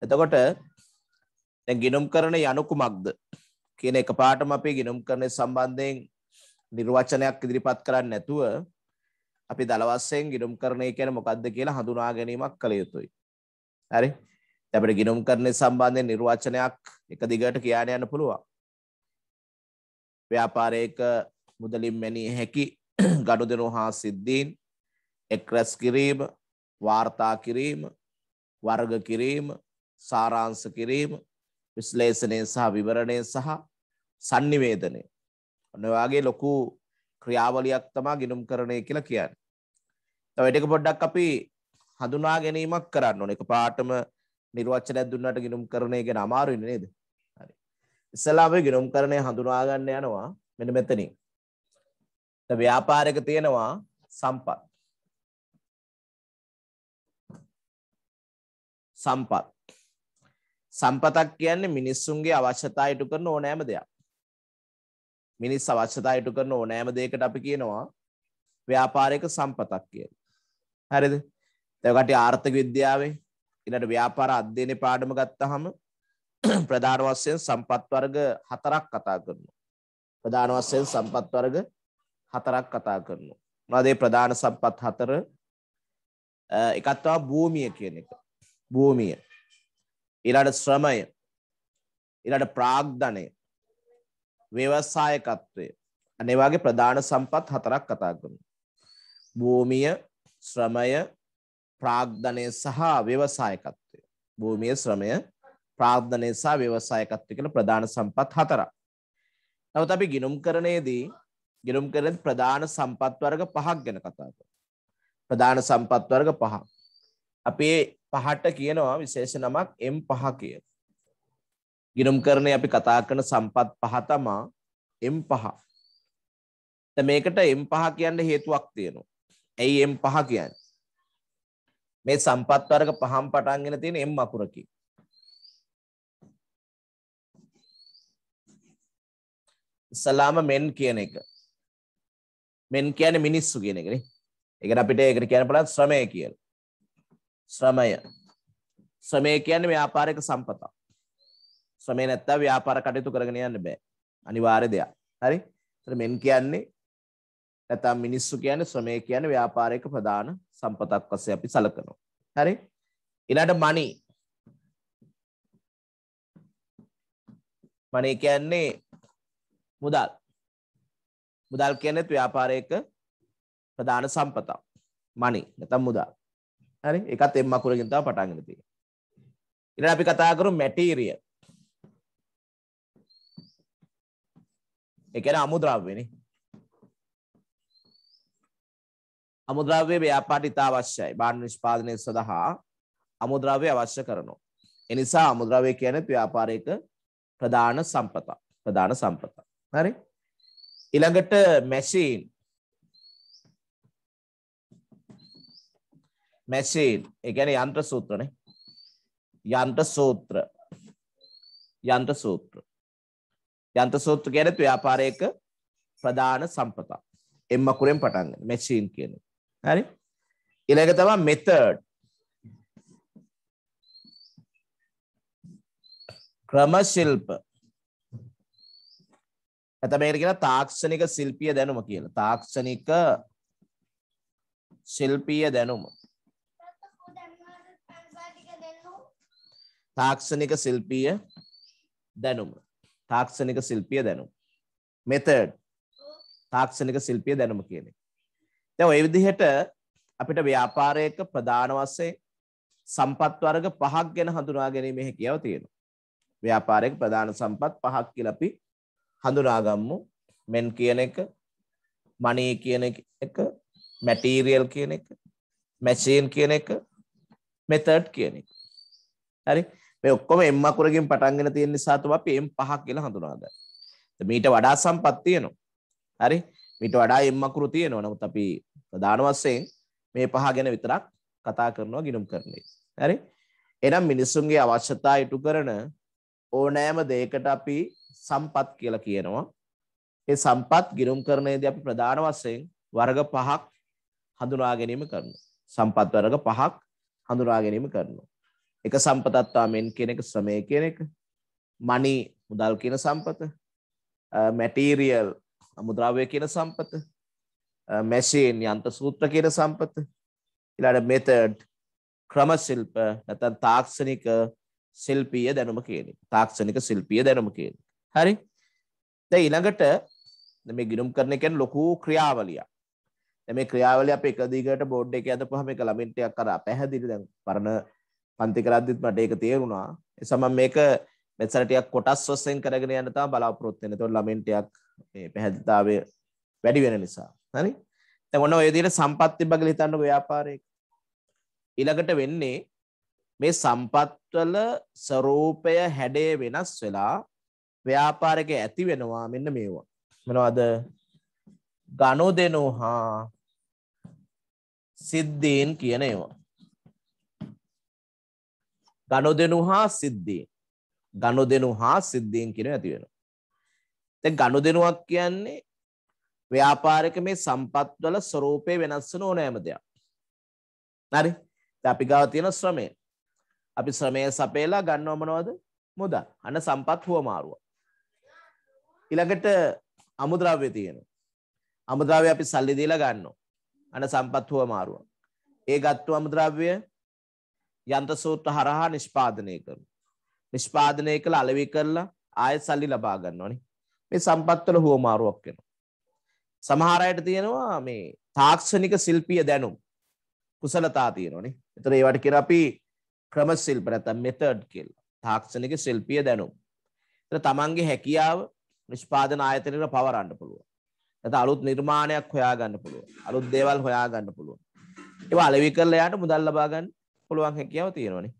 එතකොට ගිනුම් කරන යනුකුමක්ද කියන එක පාටම අපි ගිනුම් කරන සම්බන්ධයෙන් නිර්වචනයක් ඉදිරිපත් කරන්න නැතුව අපි දලවස්සයෙන් ගිනුම් කරණය කියන මොකක්ද කියලා හඳුනා ගැනීමක් කළ යුතුයි. හරි අපට ගිනුම් කරණය සම්බන්ධයෙන් නිර්වචනයක් එක දිගට කියන්න යන්න පුළුවන්. ව්‍යාපාරයක මුදලින් මැනී හැකි ගඩුදෙනු හා සිද්ධීන් එක් රැස් කිරීම වාර්තා කිරීම වර්ග කිරීම සාරාංශ කිරීම විශ්ලේෂණය සහ විවරණය සහ sannivedanaya ඔන්න ඔයාගේ ලොකු ක්‍රියාවලියක් තමයි ගිනුම් කරණය කියලා කියන්නේ. තව ඒක පොඩ්ඩක් අපි හඳුනා ගැනීමක් කරන්න ඕනේ. එකපාරටම නිර්වචනයක් දුන්නාට ගිනුම් කරණය ගැන අමාරු වෙන්නේ නේද? හරි. ඉස්සලා අපි ගිනුම් කරණය හඳුනා ගන්න යනවා මෙන්න මෙතනින්. ද ව්‍යාපාරයක තියෙනවා සම්පත්. සම්පත්. සම්පතක් කියන්නේ මිනිස්සුන්ගේ අවශ්‍යතා ඉටු කරන ඕනෑම දෙයක්. මිනිස් අවශ්‍යතා ඉටු කරන ඕනෑම දෙයකට අපි කියනවා ව්‍යාපාරයක සම්පතක් කියලා. හරිද? දැන් කටි ආර්ථික විද්‍යාවේ ඊළඟ ව්‍යාපාර අධ්‍යයනයේ පාඩම ගත්තාම ප්‍රධාන වශයෙන් සම්පත් වර්ග හතරක් කතා කරනවා. ප්‍රධාන වශයෙන් සම්පත් වර්ග හතරක් කතා කරනවා. මොනවද මේ ප්‍රධාන සම්පත් හතර? එකක් තමයි භූමිය කියන එක. භූමිය. ඊළඟ ශ්‍රමය ඊළඟ ප්‍රාග්ධනය ව්‍යවසායකත්වය අනේ වගේ ප්‍රධාන සම්පත් හතරක් කතා කරමු. භූමිය, ශ්‍රමය, ප්‍රාග්ධනය සහ ව්‍යවසායකත්වය. භූමිය, ශ්‍රමය, ප්‍රාග්ධනය සහ ව්‍යවසායකත්වය කියලා ප්‍රධාන සම්පත් හතරක්. නමුත් අපි ගිනුම් කරණයේදී ගිනුම් කරන ප්‍රධාන සම්පත් වර්ග පහක් ගැන කතා කරමු. ප්‍රධාන සම්පත් වර්ග පහක්. අපේ පහට කියනවා විශේෂ නමක් එම් පහ කිය. ගිනුම් කරණය අපි කතා කරන සම්පත් පහ තමා එම් පහ. මේකට එම් පහ කියන්න හේතුවක් තියෙනවා. ඇයි එම් පහ කියන්න. මේ සම්පත් වර්ග පහම් පටන්ගෙන තියෙන එම් අකුරකි. ඉස්සලාම මෙන් කියන එක. මෙන් කියන්නේ මිනිස්සු කියන එකනේ. ඒකට අපිට ඒකට කියන්න බලන්න ශ්‍රමය කියලා. ශ්‍රමය ශ්‍රමය කියන්නේ ව්‍යාපාරික සම්පතක් ශ්‍රමය නැත්තම් ව්‍යාපාර කටයුතු කරගෙන යන්න බෑ අනිවාර්ය දෙයක් හරි එතන මෙන් කියන්නේ නැත්තම් මිනිස්සු කියන්නේ ශ්‍රමය කියන්නේ ව්‍යාපාරයක ප්‍රධාන සම්පතක් වශයෙන් අපි සලකනවා හරි ඊළඟට මනි මනි කියන්නේ මුදල් මුදල් කියන්නේ ව්‍යාපාරයක ප්‍රධාන සම්පතක් මනි නැත්තම් මුදල් හරි එකත් එම් අකුරකින් තමයි පටන් ගන්න තියෙන්නේ ඊළඟ අපි කතා කරමු මැටීරියල් ඒ කියන්නේ අමුද්‍රව්‍යනේ අමුද්‍රව්‍ය ව්‍යාපාරිත අවශ්‍යයි බාණ්ඩ නිෂ්පාදනය සඳහා අමුද්‍රව්‍ය අවශ්‍ය කරනවා එනිසා අමුද්‍රව්‍ය කියන්නේ ව්‍යාපාරයක ප්‍රධාන සම්පතක් ප්‍රධාන සම්පතක් හරි ඊළඟට මැෂින් මැෂීන් ඒ කියන්නේ යන්ත්‍ර සූත්‍රනේ. යන්ත්‍ර සූත්‍ර. යන්ත්‍ර සූත්‍ර. යන්ත්‍ර සූත්‍ර කියන්නේ ව්‍යාපාරයක ප්‍රධාන සම්පතක්. එම් අකුරෙන් පටන් ගන්න. මැෂීන් කියන්නේ. හරි? ඊළඟ තමයි මෙතඩ්. ක්‍රම ශිල්ප. නැත්නම් මේකට කියන තාක්ෂණික ශිල්පීය දැනුම කියලා. තාක්ෂණික ශිල්පීය දැනුම. තාක්ෂණික ශිල්පීය දැනුම තාක්ෂණික ශිල්පිය දැනුම් මෙතඩ් තාක්ෂණික ශිල්පිය දැනුම කියනෙ. තැ ඔය විදිහට අපිට ව්‍යාපාරයක ප්‍රධාන වස්සේ සම්පත් වර්ග පහක් ගැන හඳුනා ගැනීම හැකියාව තියෙනවා. ව්‍යාපාරයක ප්‍රධාන සම්පත් පහක් කියලා අපි හඳුනාගම්මු. මෙන් කියන එක, මණී කියන එක, මැටීරියල් කියන එක, මැෂින් කියන එක, මෙතඩ් කියන එක. හරි. මේ ඔක්කොම එම් අකුරකින් පටන්ගෙන තියෙන නිසා තමයි අපි එම් පහක් කියලා හඳුනාගන්නේ. මීට වඩා සම්පත් තියෙනවා. හරි? මීට වඩා එම් අකුරු තියෙනවා. නමුත් අපි ප්‍රධාන වශයෙන් මේ පහ ගැන විතරක් කතා කරනවා ගිණුම් කරන්නේ. හරි? එහෙනම් මිනිසුන්ගේ අවශ්‍යතා ඉටු කරන ඕනෑම දෙයකට අපි සම්පත් කියලා කියනවා. ඒ සම්පත් ගිණුම් කරනේදී අපි ප්‍රධාන වශයෙන් වර්ග පහක් හඳුනා ගැනීම කරනවා. සම්පත් වර්ග පහක් හඳුනා ගැනීම කරනවා. එක සම්පතත්වා මෙන් කියන එක ශ්‍රමය කියන එක මනි මුදල් කියන සම්පත මැටීරියල් අමුද්‍රව්‍ය කියන සම්පත මැෂීන් යන්ත්‍ර සූත්‍ර කියන සම්පත ඊළඟ මෙතඩ් ක්‍රම ශිල්ප නැත්නම් තාක්ෂණික ශිල්පීය දැනුම කියන එක තාක්ෂණික ශිල්පීය දැනුම කියන එක හරි දැන් ඊළඟට මේ ගිනුම් කරන එක කියන්නේ ලොකු ක්‍රියාවලියක් දැන් මේ ක්‍රියාවලිය අපි එක දිගට බෝඩ් එකේ අදපුවාම එක ළමින්ටයක් අර පැහැදිලි දැන් පරණ පන්ති කරද්දිත් මට ඒක තේරුණා. ඒ සමන් මේක මෙතන ටිකක් කොටස් වශයෙන් කරගෙන යන්න තමයි බලාපොරොත්තු වෙන්නේ. ඒතකොට ළමෙන්ටයක් මේ පැහැදිලිතාවය වැඩි වෙන නිසා. හරි? දැන් ඔන්න ඔය විදිහට සම්පත් විභාගෙ හිතන්නකො ව්‍යාපාරයක. ඊළඟට වෙන්නේ මේ සම්පත්වල ස්වરૂපය හැඩය වෙනස් වෙලා ව්‍යාපාරක ඇති වෙනවා මෙන්න මේවා. මොනවද? ගණෝදෙනෝ හා සිද්ධීන් කියන ඒවා. ගනුදෙනු හා සිද්ධීන් ගනුදෙනු හා සිද්ධීන් කියන ඇති වෙනවා. දැන් ගනුදෙනුවක් කියන්නේ ව්‍යාපාරික මේ සම්පත්වල ස්වરૂපේ වෙනස් වෙන ඕනෑම දෙයක්. හරි? දැන් අපි ගාව තියෙන ශ්‍රමය. අපි ශ්‍රමය සපයලා ගන්නව මොනවද? මුදල්. අන්න සම්පත් හුවමාරුව. ඊළඟට අමුද්‍රව්‍ය තියෙනවා. අමුද්‍රව්‍ය අපි සල්ලි දීලා ගන්නවා. අන්න සම්පත් හුවමාරුව. ඒ ගත්තු අමුද්‍රව්‍ය යන්ත්‍රසූත්‍ර හරහා නිෂ්පාදනය කරන. නිෂ්පාදනය කළ අලෙවි කරලා ආය සල්ලි ලබා ගන්නවනේ. මේ සම්පත්වල හුවමාරුවක් වෙනවා. සමහර අයට තියෙනවා මේ තාක්ෂණික ශිල්පීය දැනුම් කුසලතා තියෙනවනේ. එතන ඒවට කියන අපි ක්‍රම ශිල්ප නැත්නම් මෙතඩ් කියලා. තාක්ෂණික ශිල්පීය දැනුම්. එතන තමන්ගේ හැකියාව නිෂ්පාදන ආයතනයකට පවරන්න පුළුවන්. නැත්නම් අලුත් නිර්මාණයක් හොයා ගන්න පුළුවන්. අලුත් දේවල් හොයා ගන්න පුළුවන්. ඒවා අලෙවි කරලා යාට මුදල් ලබා ගන්න පුළුවන් හැකියාව තියෙනවනේ.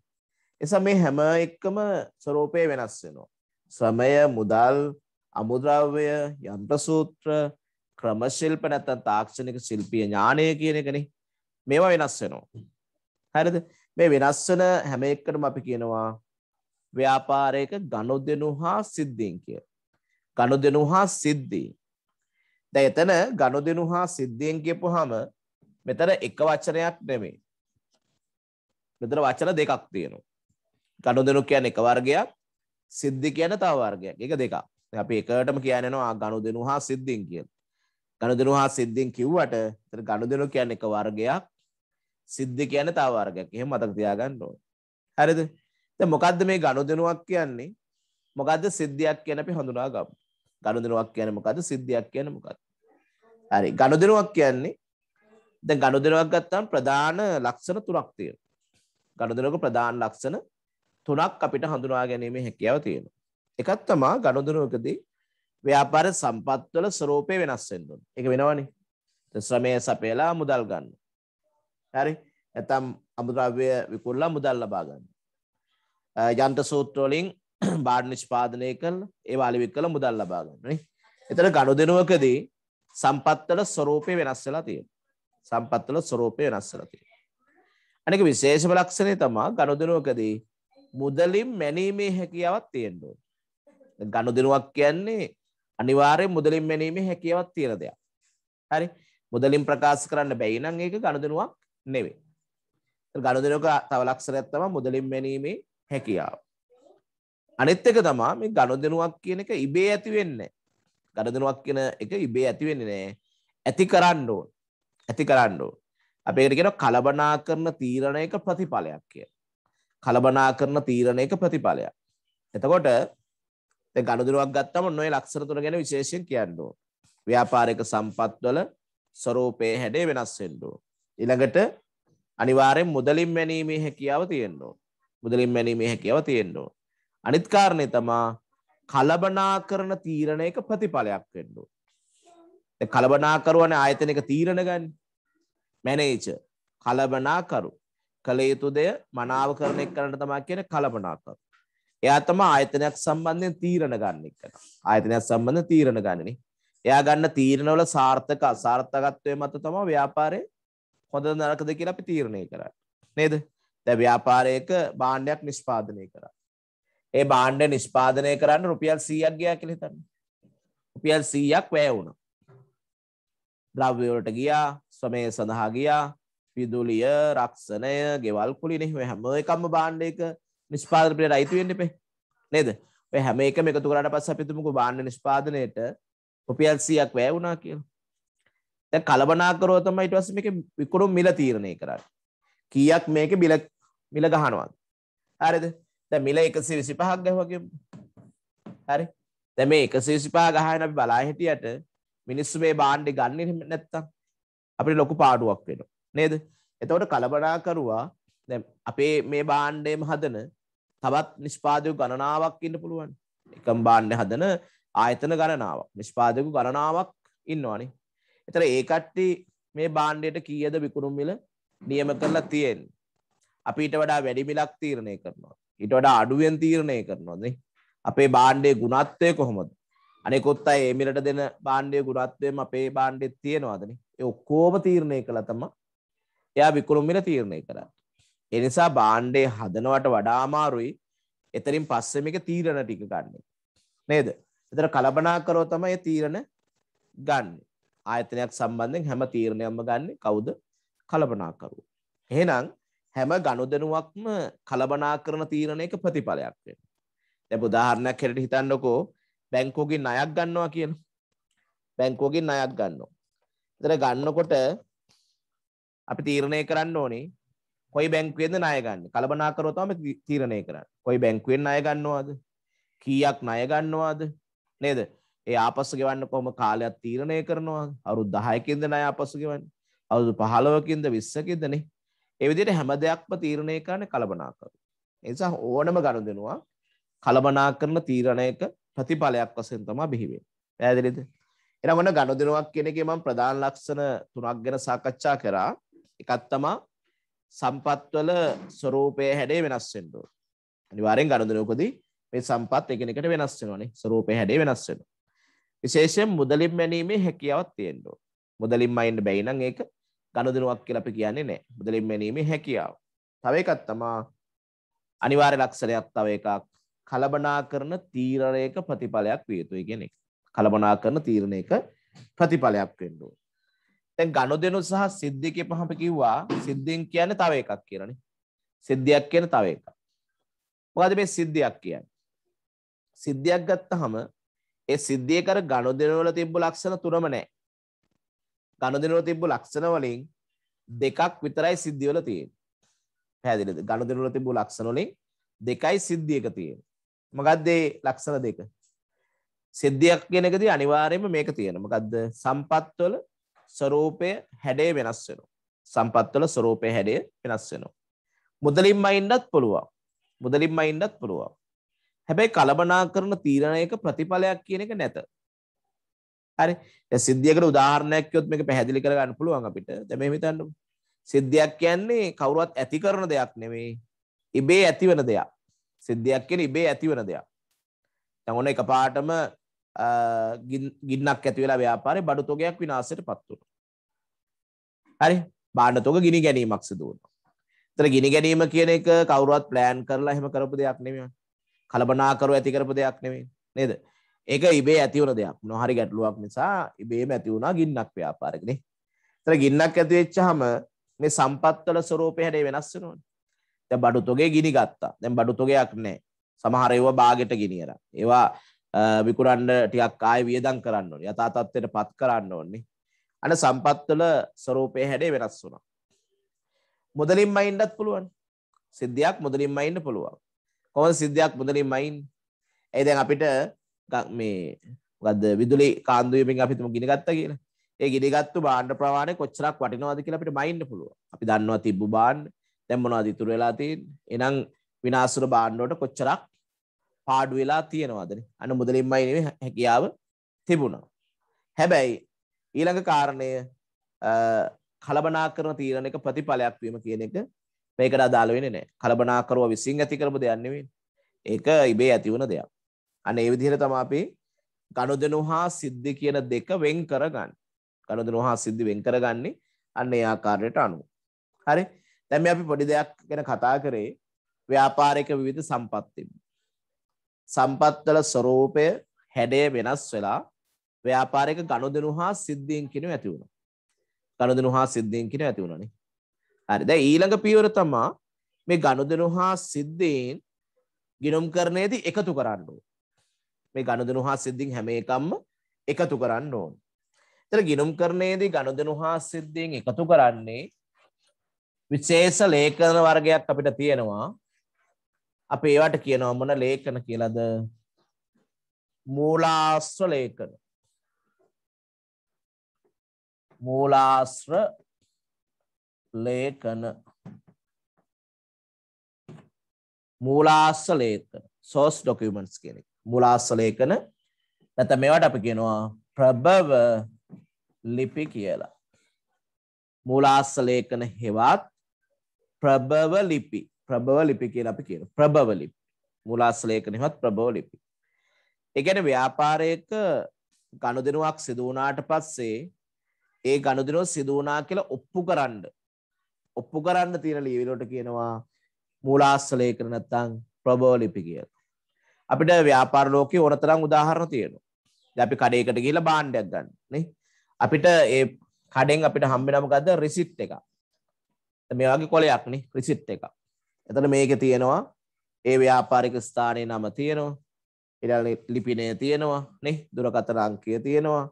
එසා මේ හැම එක්කම ස්වරූපය වෙනස් වෙනවා. සමය මුදල් අමුද්‍රව්‍ය යන්ත්‍රසූත්‍ර ක්‍රමශිල්ප නැත්තම් තාක්ෂණික ශිල්පීය ඥානය කියන එකනේ මේවා වෙනස් වෙනවා. හරිද? මේ වෙනස් වෙන හැම එකකටම අපි කියනවා ව්‍යාපාරයක ගනුදෙනු හා සිද්ධීන් කිය. ගනුදෙනු හා සිද්ධී. දැන් එතන ගනුදෙනු හා සිද්ධීන් කියපුවාම මෙතන එක වචනයක් නෙමෙයි. මෙතන වචන දෙකක් තියෙනවා. ගණු දෙනු කියන්න එක වර්ගයක් සිද්ධි කියන තව වර්ගයක් එක දෙකක් අපි එකටම කියනවා ගණු දෙනු හා සිද්ධින් කියල ගණු දෙනු හා සිද්ධින් කිව්වට ගණු දෙනු කියන්න එක වර්ගයක් සිද්ධි කියන තව වර්ගයක් එහෙම මතක තියාගන්න ඕන හරිද දැන් මොකද්ද මේ ගණු දෙනුවක් කියන්නේ මොකද්ද සිද්ධියක් කියන අපි හඳුනා ගමු ගණු දෙනුවක් කියන්නේ මොකද්ද සිද්ධියක් කියන්නේ මොකද්ද හරි ගණු දෙනුවක් කියන්නේ දැන් ගණු දෙනුවක් ගත්තාම ප්‍රධාන ලක්ෂණ තුනක් තියෙනවා ගනුදෙනුක ප්‍රධාන ලක්ෂණ තුනක් අපිට හඳුනා ගැනීමේ හැකියාව තියෙනවා. එකක් තමා ගනුදෙනුවකදී ව්‍යාපාර සම්පත්වල ස්වરૂපය වෙනස් වෙන්න ඕන. ඒක වෙනවනේ. ශ්‍රමය සපයලා මුදල් ගන්න. හරි. නැත්නම් අමුද්‍රව්‍ය විකුණලා මුදල් ලබා ගන්න. යන්ත්‍ර සූත්‍ර වලින් බාඩ් නිෂ්පාදනය කරලා ඒවා අලෙවි කරලා මුදල් ලබා ගන්න නේ. එතන ගනුදෙනුවකදී සම්පත්වල ස්වરૂපය වෙනස් වෙලා තියෙනවා. සම්පත්වල ස්වરૂපය වෙනස් වෙලා තියෙනවා. අනික විශේෂම ලක්ෂණය තමා ගනුදෙනුවකදී මුදලින් මැනීමේ හැකියාවක් තියෙන්න ඕන. ගනුදෙනුවක් කියන්නේ අනිවාර්යෙන් මුදලින් මැනීමේ හැකියාවක් තියෙන දෙයක්. හරි. මුදලින් ප්‍රකාශ කරන්න බැයි නම් ඒක ගනුදෙනුවක් නෙවෙයි. ගනුදෙනුවක තව ලක්ෂණයක් තමයි මුදලින් මැනීමේ හැකියාව. අනිත් එක තමයි මේ ගනුදෙනුවක් කියන එක ඉබේ ඇති වෙන්නේ ගනුදෙනුවක් කියන එක ඉබේ ඇති වෙන්නේ නැහැ. ඇති කරන්න ඕන. ඇති කරන්න ඕන. අපේකට කියෙන කලබනා කරන තීරණයක ප්‍රතිඵලයක් කිය. කලබනා කරන තීරණයක ප්‍රතිඵලයක්. එතකොට ගණදුරුවක් ගත්තම නොය ලක්ෂර තුර ගැන විශේෂයෙන් කියන්නඩු. ව්‍යාපාරක සම්පත්වල ස්වරූපය හැඩේ වෙනස් වෙන්ඩු. ඉළඟට අනිවාරෙන් මුදලින් මැනීමේ හැකියාව තියෙන්ඩෝ. මුදලින් මැනීමේ හැකියාව තියෙන්ඩෝ. අනිත්කාරණය තමා කලබනා කරන තීරණයක ප්‍රතිඵලයක් වෙන්ඩු. කලබනාකරුවන ආයතනක තීරණ ගන්න මැනේජර් කලබනාකරු කළ යුතු දෙය මනාව කරන එක්කනට තමයි කියන්නේ කලබනාකරු. එයා තමයි ආයතනයක් සම්බන්ධයෙන් තීරණ ගන්න එක්කන. ආයතනයක් සම්බන්ධ තීරණ ගන්නනේ. එයා ගන්න තීරණවල සාර්ථක අසාර්ථකත්වයේ මත තමයි ව්‍යාපාරේ හොඳ නරකද කියලා අපි තීරණය කරන්නේ. නේද? දැන් ව්‍යාපාරයක භාණ්ඩයක් නිෂ්පාදනය කරා. ඒ භාණ්ඩය නිෂ්පාදනය කරන්න රුපියල් 100ක් ගියා කියලා හිතන්න. රුපියල් 100ක් වැය වුණා. ද්‍රව්‍යවලට ගියා ස්වමය සඳහා ගියා විදුලිය රක්ෂණය ගෙවල් කුලිනෙ හැම එකම බාණ්ඩ එක නිෂ්පාදනයට අයිති වෙන්න එපේ නේද ඔය හැම එකම එකතු කරාට පස්සේ අපි තුමුකෝ බාණ්ඩ නිෂ්පාදනයේට රුපියල් 100ක් වැය වුණා කියලා දැන් කලබනාකරව තමයි ඊට පස්සේ මේක විකුණුම් මිල තීරණය කරන්නේ කීයක් මේක මිල මිල ගහනවද හරිද දැන් මිල 125ක් ගහුවා කියමු හරි දැන් මේ 125 ගහගෙන අපි බලා හිටියට මිනිස්සු මේ බාණ්ඩේ ගන්නෙ නැත්තම් අපිට ලොකු පාඩුවක් වෙනවා නේද? එතකොට කලබනාකරුවා දැන් අපේ මේ බාණ්ඩේම හදන තවත් නිෂ්පාදක ගණනාවක් ඉන්න පුළුවන්. එකම බාණ්ඩ හදන ආයතන ගණනාවක් නිෂ්පාදක ගණනාවක් ඉන්නවානේ. එතන ඒ කට්ටිය මේ බාණ්ඩයට කීයද විකුණුම් මිල නියම කරලා තියෙන්නේ. අපි ඊට වඩා වැඩි මිලක් තීරණය කරනවා. ඊට වඩා අඩුවෙන් තීරණය කරනවානේ. අපේ බාණ්ඩේ ගුණත්වය කොහොමද? අනෙකොත් අයි ඒමිලට දෙන බාණ්ඩය ගුරත්වයම අපේ බාණ්ඩෙත් තියෙනවාදන ඔක්කෝම තීරණය කළ තම එයා විකුළුම්මිල තීරණය කරන්න. එනිසා බාණ්ඩේ හදනවට වඩාමාරුයි එතරින් පස්සමික තීරණ ටික ගන්නේ. නේද එතර කලබනා කරෝ තම ඒ තීරණ ගන්න ආයතනයක් සම්බන්ධෙන් හැම තීරණයම ගන්නේ කවුද කලබනාකරු. එහෙනම් හැම ගණුදනුවක්ම කලබනා කරන තීරණයක ප්‍රතිඵලයක් වෙන. දැන් උදාහරණයක් හැටියට හිතන්නකෝ බැංකෝගෙන් අයක් ගන්නවා කියන බැංකෝගෙන් අයක් ගන්නවා. එතන ගන්නකොට අපි තීරණය කරන්න ඕනේ කොයි බැංකුවෙන්ද ණය ගන්න. කලබනාකරව තමයි තීරණය කරන්නේ. කොයි බැංකුවෙන් ණය ගන්නවද? කීයක් ණය ගන්නවද? නේද? ඒ ආපස්සු ගෙවන්න කොහොම කාලයක් තීරණය කරනවා. අවුරුදු 10කින්ද ණය ආපස්සු ගෙවන්නේ? අවුරුදු 15කින්ද 20කින්ද නේ? ඒ විදිහට හැම දෙයක්ම තීරණය කරන්නේ කලබනාකරව. ඒ නිසා ඕනම ගනුදෙනුවක් කලබනාකරන තීරණයක ප්‍රතිඵලයක් වශයෙන් තමයි බිහි වෙන්නේ. පැහැදිලිද? එහෙනම් ඔන්න ගනුදෙනුවක් කියන එකේ මම ප්‍රධාන ලක්ෂණ තුනක් ගැන සාකච්ඡා කරා. එකක් තමයි සම්පත්වල ස්වરૂපයේ හැඩය වෙනස් වෙන්න ඕන. අනිවාර්යෙන් ගනුදෙනුවකදී මේ සම්පත් එකිනෙකට වෙනස් වෙනවානේ. ස්වરૂපයේ හැඩය වෙනස් වෙනවා. විශේෂයෙන් මුදලින් මැනීමේ හැකියාවක් තියෙන්න ඕන. මුදලින් මයින්න බැයි නම් ඒක ගනුදෙනුවක් කියලා අපි කියන්නේ නැහැ. මුදලින් මැනීමේ හැකියාව. තව එකක් තමයි අනිවාර්ය ලක්ෂණයක් තව එකක් කලබනාකරන තීරණයක ප්‍රතිඵලයක් විය යුතුයි කියන එක. කලබනාකරන තීරණයක ප්‍රතිඵලයක් වෙන්න ඕන. දැන් ගනුදෙනු සහ සිද්ධියකේ පහම කිව්වා සිද්ධියෙන් කියන්නේ තව එකක් කියලානේ. සිද්ධියක් කියන්නේ තව එකක්. මොකද මේ සිද්ධියක් කියන්නේ? සිද්ධියක් ගත්තහම ඒ සිද්ධිය කර ගනුදෙනු වල තිබ්බ ලක්ෂණ තුනම නැහැ. ගනුදෙනු වල තිබ්බ ලක්ෂණ වලින් දෙකක් විතරයි සිද්ධිය වල තියෙන්නේ. පැහැදිලිද? ගනුදෙනු වල තිබ්බ ලක්ෂණ වලින් දෙකයි සිද්ධියක තියෙන්නේ. මගත්දේ ලක්ෂණ දෙක සිද්ධියක් ගෙනකදී අනිවාර්යයෙන්ම මේක තියෙනවා. මොකද්ද? සම්පත්වල ස්වરૂපය හැඩය වෙනස් වෙනවා. සම්පත්වල ස්වરૂපය හැඩය වෙනස් වෙනවා. මුදලින්ම ඉන්නත් පුළුවන්. මුදලින්ම ඉන්නත් පුළුවන්. හැබැයි කලබනාකරන තීරණයක ප්‍රතිඵලයක් කියන එක නැත. හරි. දැන් සිද්ධියකට උදාහරණයක් කිව්වොත් මේක පැහැදිලි කරගන්න පුළුවන් අපිට. දැන් මේ හිතන්නකෝ. සිද්ධියක් කියන්නේ කවුරුවත් ඇති කරන දෙයක් නෙමෙයි. ඉබේ ඇතිවන දෙයක්. සිද්ධියක් කියෙන ඉබේ ඇතිවන දෙයක් තැඟොන එක පාටම ගින්නක් ඇතිවෙලා ව්‍යාපාරය බඩුතොගයක් විනාසයට පත්වුණු හරි බාණ්ඩතොක ගිනි ගැනීමක් සිදුවන තර ගිනි ගැනීම කියන එක කවරුවත් ප්ලෑන් කරලා හෙම කරපු දෙයක් නෙමෙයි කලබනාකරු ඇති කරපු දෙයක් නෙමෙයි නේද ඒක ඉබේ ඇතිවන දෙයක් නොහරි ගැටලුවක් නිසා ඉබේම ඇති වුණා ගින්නක් ව්‍යාපාරකනේ තර ගින්නක් ඇතිවෙච්චාම මේ සම්පත්වල ස්වරූපය හැඩේ වෙනස් වෙනවනේ ද බඩුතොගේ ගිනි ගත්තා දැම් බඩුතොගයක් නෑ සමහර ඒවා බාගෙට ගිනියර ඒවා විකුරන්ඩ ටියක් ආය වියදන් කරන්න ඕන යතාතත්වයට පත් කරන්න ඕන්නේ අන සම්පත්වල ස්වරූපය හැඩේ වෙනස් වුණා මුදලින් මයින්ඩත් පුළුවන් සිද්ධයක් මුදලින් මයින්න පුළුවන් කොම සිද්ධයක් මුදලින් මයින් ඇයි දැන් අපිට මේ ගද විදුලි කාන්දුවමින් අපිතුම ගිනිගත්ත කියලා ඒ ගිනිගත්තු බාණ්ඩ ප්‍රවාණය කොච්චරක් වටිනවාද කියලා අපිට මයින්න පුළුව අපි දන්නවා තිබ්බ බාණ්ඩ දැම්මනවා දිතුර වෙලා තියෙන් එනම් විනාසුර බාණ්ඩෝට කොච්චරක් පාඩු වෙලා තියෙනවාදන අන්න මුදලින්මයි නෙවෙයි හැකියාව තිබුණා. හැබැයි ඊළඟ කාරණය කලබනාකරන තීරණ එක ප්‍රතිඵලයක් වීම කියන එක මේකට අදාළ වෙන්නේ නැහැ. කලබනාකරුව විසින් ඇති කරපු දෙයක් නෙවෙයි. ඒක ඉබේ ඇති වුණ දෙයක්. අන්න ඒ විදිහට තමයි අපි ගනුදෙනු හා සිද්ධි කියන දෙක වෙන් කරගන්නේ. ගනුදෙනු හා සිද්ධි වෙන් කරගන්නේ අන්න ඒ ආකාරයට අනුව. හරි. දැන් මේ අපි පොඩි දෙයක් ගැන කතා කරේ ව්‍යාපාරික විවිධ සම්පත් තිබෙනවා. සම්පත්වල ස්වરૂපය හැඩය වෙනස් වෙලා ව්‍යාපාරික ගනුදෙනු හා සිද්ධීන් කිනු ඇති වුණා. ගනුදෙනු හා සිද්ධීන් කිනු ඇති වුණානේ. හරි. දැන් ඊළඟ පියවර තමයි මේ ගනුදෙනු හා සිද්ධීන් ගිනුම් කරන්නේදී එකතු කරන්න ඕන. මේ ගනුදෙනු හා සිද්ධීන් හැම එකක්ම එකතු කරන්න ඕන. එතන ගිනුම් කරන්නේදී ගනුදෙනු හා සිද්ධීන් එකතු කරන්නේ විශේෂ ලේඛන වර්ගයක් අපිට තියෙනවා. අපි ඒවට කියනවා මොන ලේඛන කියලාද? මූලාශ්‍ර ලේඛන. මූලාශ්‍ර ලේඛන. මූලාශ්‍ර ලේඛන. source documents කියන එක. මූලාශ්‍ර ලේඛන. නැත්නම් මේවට අපි කියනවා ප්‍රබව ලිපි කියලා. මූලාශ්‍ර ලේඛන හෙවත් ප්‍රභව ලිපි ප්‍රභව ලිපි කියලා අපි කියන ප්‍රභව ලිපි මුලාස්ලේඛනෙවත් ප්‍රභව ලිපි. ඒ කියන්නේ ව්‍යාපාරයක ගනුදෙනුවක් සිදු වුණාට පස්සේ ඒ ගනුදෙනුව සිදු වුණා කියලා ඔප්පු කරන්න ඔප්පු කරන්න තියෙන ලියවිලට කියනවා මූලාශ්‍රලේඛන නැත්නම් ප්‍රභව ලිපි කියලා. අපිට ව්‍යාපාර ලෝකේ ඕනතරම් උදාහරණ තියෙනවා. දැන් අපි කඩේකට ගිහිල්ලා භාණ්ඩයක් ගන්න නේ. අපිට ඒ කඩෙන් අපිට හම්බෙන මොකද්ද රිසිට් එකක්. මේ වගේ කොලයක් නේ රිසිට් එකක්. එතන මේකේ තියෙනවා ඒ ව්‍යාපාරික ස්ථානයේ නම තියෙනවා. ඊළඟ ලිපිණය තියෙනවා නේ දුරකථන අංකය තියෙනවා.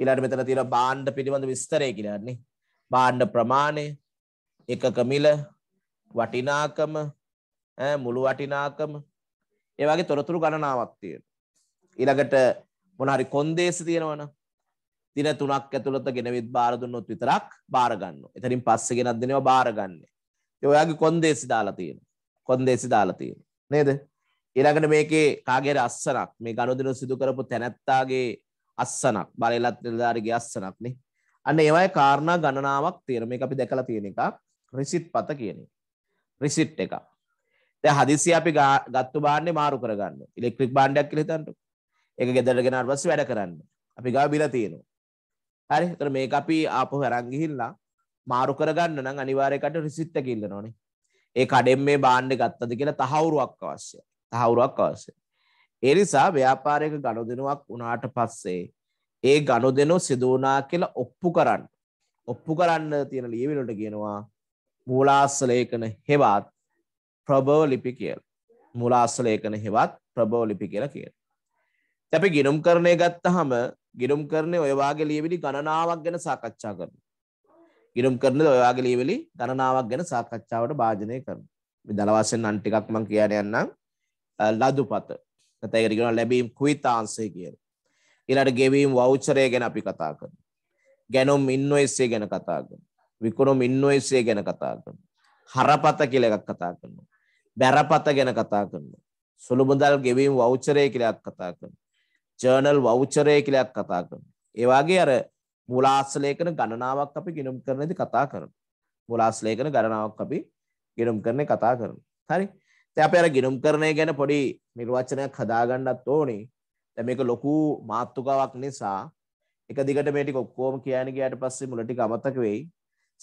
ඊළඟ මෙතන තියෙන භාණ්ඩ පිළිබඳ විස්තරය කියලා නේ. භාණ්ඩ ප්‍රමාණය එකක මිල වටිනාකම මුළු වටිනාකම ඒ වගේ තොරතුරු ගණනාවක් තියෙනවා. ඊළඟට මොන හරි කොන්දේසි තියෙනවනම් දින තුනක් ඇතුළත ගෙනවිත් බාර දුන්නොත් විතරක් බාර ගන්නවා. එතනින් පස්සේ ගෙනත් දෙනවා බාර ගන්නෙ. ඒ ඔයාගේ කොන්දේසි දාලා තියෙනවා. කොන්දේසි දාලා තියෙනවා. නේද? ඊළඟට මේකේ කාගේ අස්සනක් මේ ගනුදෙනු සිදු කරපු තැනැත්තාගේ අස්සනක් බලලත් නිලධාරිගේ අස්සනක් නේ. අන්න ඒවයි කාරණා ගණනාවක් තියෙනවා. මේක අපි දැකලා තියෙන එකක්. රිසිට් පත කියන එක. රිසිට් එක. දැන් හදිස්සිය අපි ගත්තු භාණ්ඩේ මාරු කරගන්න. ඉලෙක්ට්‍රික් භාණ්ඩයක් කියලා හිතන්නකෝ. ඒක ගෙදරට ගෙනාට පස්සේ වැඩ කරන්න. අපි ගාව බිලා තියෙනවා. හරි තර මේ අපි ආපහ රංගිහිල්ලා මාරු කරගන්න නම් අනිවාරයකට රිසිත්තකිල්ල නොනේ ඒ කඩෙන් මේ බාණ්ඩ ගත්තද කියලා තහවුරුවක් අවශ්‍ය තහවුරුවක් අවශ්‍ය. ඒ නිසා ව්‍යාපාරයක ගණුදෙනුවක් වුණාට පස්සේ ඒ ගණුදෙනු සිදුවනා කියලා ඔප්පු කරන්න ඔප්පු කරන්න තියෙන ලියවිලට කියනවා මූලාස්සලේකන හෙවත් ප්‍රබව ලිපි කියල මුලාස්සලේකන හෙවත් ප්‍රබව ලිපි කියලා කියල. තැපි ගිනුම් කරණය ගත්ත හම ගිරුම් කරන්නේ ඔය වාගේ ලියවිලි ගණනාවක් ගැන සාකච්ඡා කරනවා. ගිරුම් කරන්නේ ඔය වාගේ ලියවිලි ගණනාවක් ගැන සාකච්ඡාවට භාජනය කරනවා. මේ දල වශයෙන් අන් ටිකක් මම කියන්න යන්නම්. ලදුපත. නැත්නම් ඒකට කියනවා ලැබීම් කුවිතාංශය කියලා. ඊළඟට ගෙවීම් වවුචරය ගැන අපි කතා කරනවා. ගැනුම් ඉන්වොයිස්ය ගැන කතා කරනවා. විකුණුම් ඉන්වොයිස්ය ගැන කතා කරනවා. හරපත කියලා එකක් කතා කරනවා. බැරපත ගැන කතා කරනවා. සුළු මුදල් ගෙවීම් වවුචරය කියලා එකක් කතා කරනවා. ජර්නල් වෞචරය කියලයක් කතා කරන. ඒවාගේ අර මුලාස්සලේකන ගණනාවක් අපි ගිනුම් කරනද කතා කරන. මුලාස්ලේකන ගණනාවක් අපි ගිනුම් කරන කතා කරන. හරි තැප අර ගිනුම් කරණය ගැන පොඩි නිර්වචනයක් හදාගන්නත් ඕනේ දැමක ලොකු මාත්තුකාවක් නිසා එක දිගට මේටි ඔක්කෝම කියන ගයට පස්සේ මුලටි අමතක වෙයි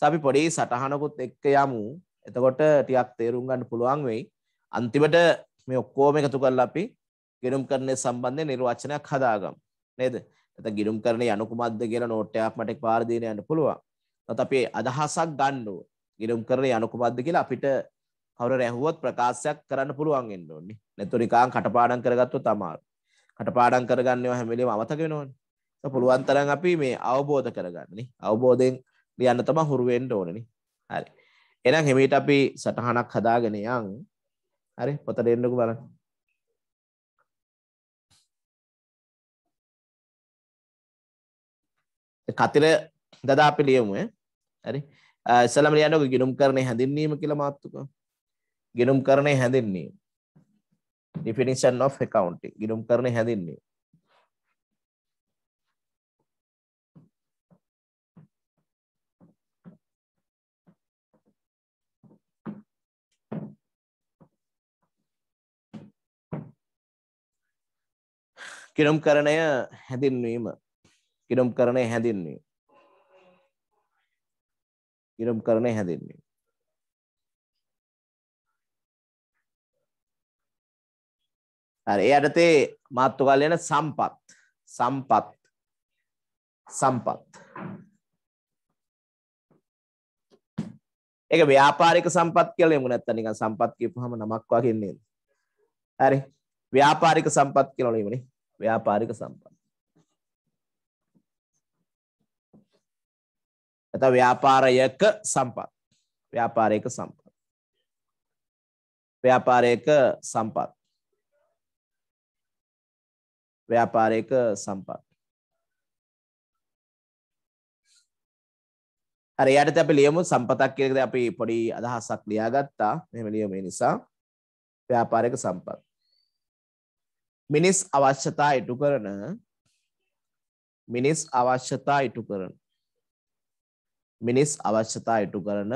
සපි පොඩි සටහනකුත් එක්ක යමු එතකොට ටියක් තේරුම් ගන්න පුළුවන් වෙයි අන්තිමට මේ ඔක්කෝම එකතු කරලා අපි ගිනුම්කරණය සම්බන්ධයෙන් නිර්වචනයක් හදාගමු. නේද? නැත්නම් ගිනුම්කරණය යනු කුමක්ද කියලා නෝට් එකක් මට පාර දෙන්න යන්න පුළුවන්. නැත්නම් අපි අදහසක් ගන්න ඕන. ගිනුම්කරණය යනු කුමක්ද කියලා අපිට කවුරුර ඇහුවොත් ප්‍රකාශයක් කරන්න පුළුවන් වෙන්න ඕනේ. නැත්නම් නිකන් කටපාඩම් කරගත්තොත් අමාරු. කටපාඩම් කරගන්නේ හැම වෙලේම අවතක වෙනවනේ. ඒක පුළුවන් තරම් අපි මේ අවබෝධ කරගන්නනේ. අවබෝධයෙන් ලියන්න තමයි හුරු වෙන්න ඕනේනේ. හරි. එහෙනම් හිමීට අපි සටහනක් හදාගෙන යන්. හරි පොතට එන්නකෝ බලන්න. කතිර දදා අපි ලියමු හරි ඉස්සලම ලියන්නකො ගිනුම් කරණේ හැඳින්වීම කියලා මාතෘක ගිනුම් කරණේ හැඳින්වීම definition of accounting ගිනුම් කරණේ හැඳින්වීම කිරුම් කරණය හැඳින්වීම කිරුම් කරණය හැඳින්වේ. කිරුම් කරණය හැඳින්වේ. හරි ඒ යටතේ මාතෘකාවල යන සම්පත් සම්පත් සම්පත් ඒක ව්‍යාපාරික සම්පත් කියලා එමු නැත්තම් නිකන් සම්පත් කියපුවාම නමක් වගේ නේද හරි ව්‍යාපාරික සම්පත් කියලා එමුනේ ව්‍යාපාරික සම්පත් ඇත ව්‍යාපාරයක සම්පත් ව්‍යාපාරයක සම්පත් ව්‍යාපාරයක සම්පත් ව්‍යාපාරයක සම්පත් අර යට අපි ලියමු සම්පතක් කියලකද අපි පොඩි අදහසක් ලියාගත්තා මෙහෙම ලියමේ නිසා ව්‍යාපාරයක සම්පත් මිනිස් අවශ්‍යතා ඉටු කරන මිනිස් අවශ්‍යතා ඉටු කරන මිනිස් අවශ්‍යතා ඉටු කරන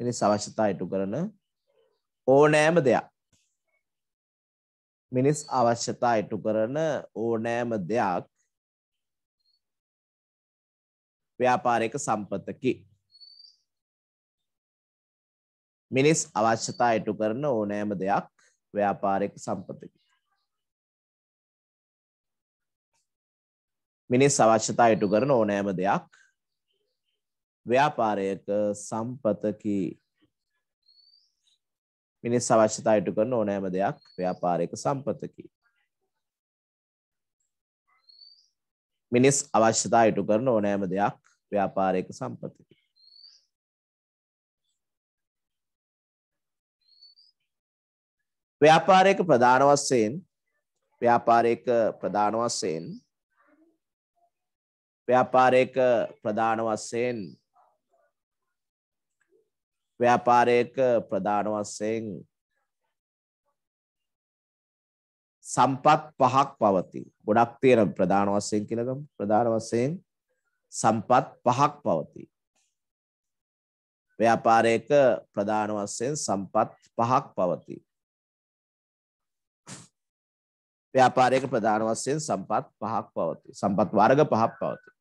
මිනිස් අවශ්‍යතා ඉටු කරන ඕනෑම දෙයක් මිනිස් අවශ්‍යතා ඉටු කරන ඕනෑම දෙයක් ව්‍යාපාරයක සම්පතකි මිනිස් අවශ්‍යතා ඉටු කරන ඕනෑම දෙයක් ව්‍යාපාරයක සම්පතකි මිනිස් අවශ්‍යතා ඉටු කරන ඕනෑම දෙයක් ව්‍යාපාරයක සම්පතකි මිනිස් අවශ්‍යතා ඉටු කරන ඕනෑම දෙයක් ව්‍යාපාරයක සම්පතකි මිනිස් අවශ්‍යතා ඉටු කරන ඕනෑම දෙයක් ව්‍යාපාරයක සම්පතකි ව්‍යාපාරයක ප්‍රධාන වශයෙන් ව්‍යාපාරයක ප්‍රධාන වශයෙන් ව්‍යාපාරයක ප්‍රධාන වශයෙන් ව්‍යාපාරයක ප්‍රධාන වශයෙන් සම්පත් පහක් පවතී. ගොඩක් තියෙන ප්‍රධාන වශයෙන් කියලා ගමු. ප්‍රධාන වශයෙන් සම්පත් පහක් පවතී. ව්‍යාපාරයක ප්‍රධාන වශයෙන් සම්පත් පහක් පවතී. ව්‍යාපාරයක ප්‍රධාන වශයෙන් සම්පත් පහක් පවතී. සම්පත් වර්ග පහක් පවතී.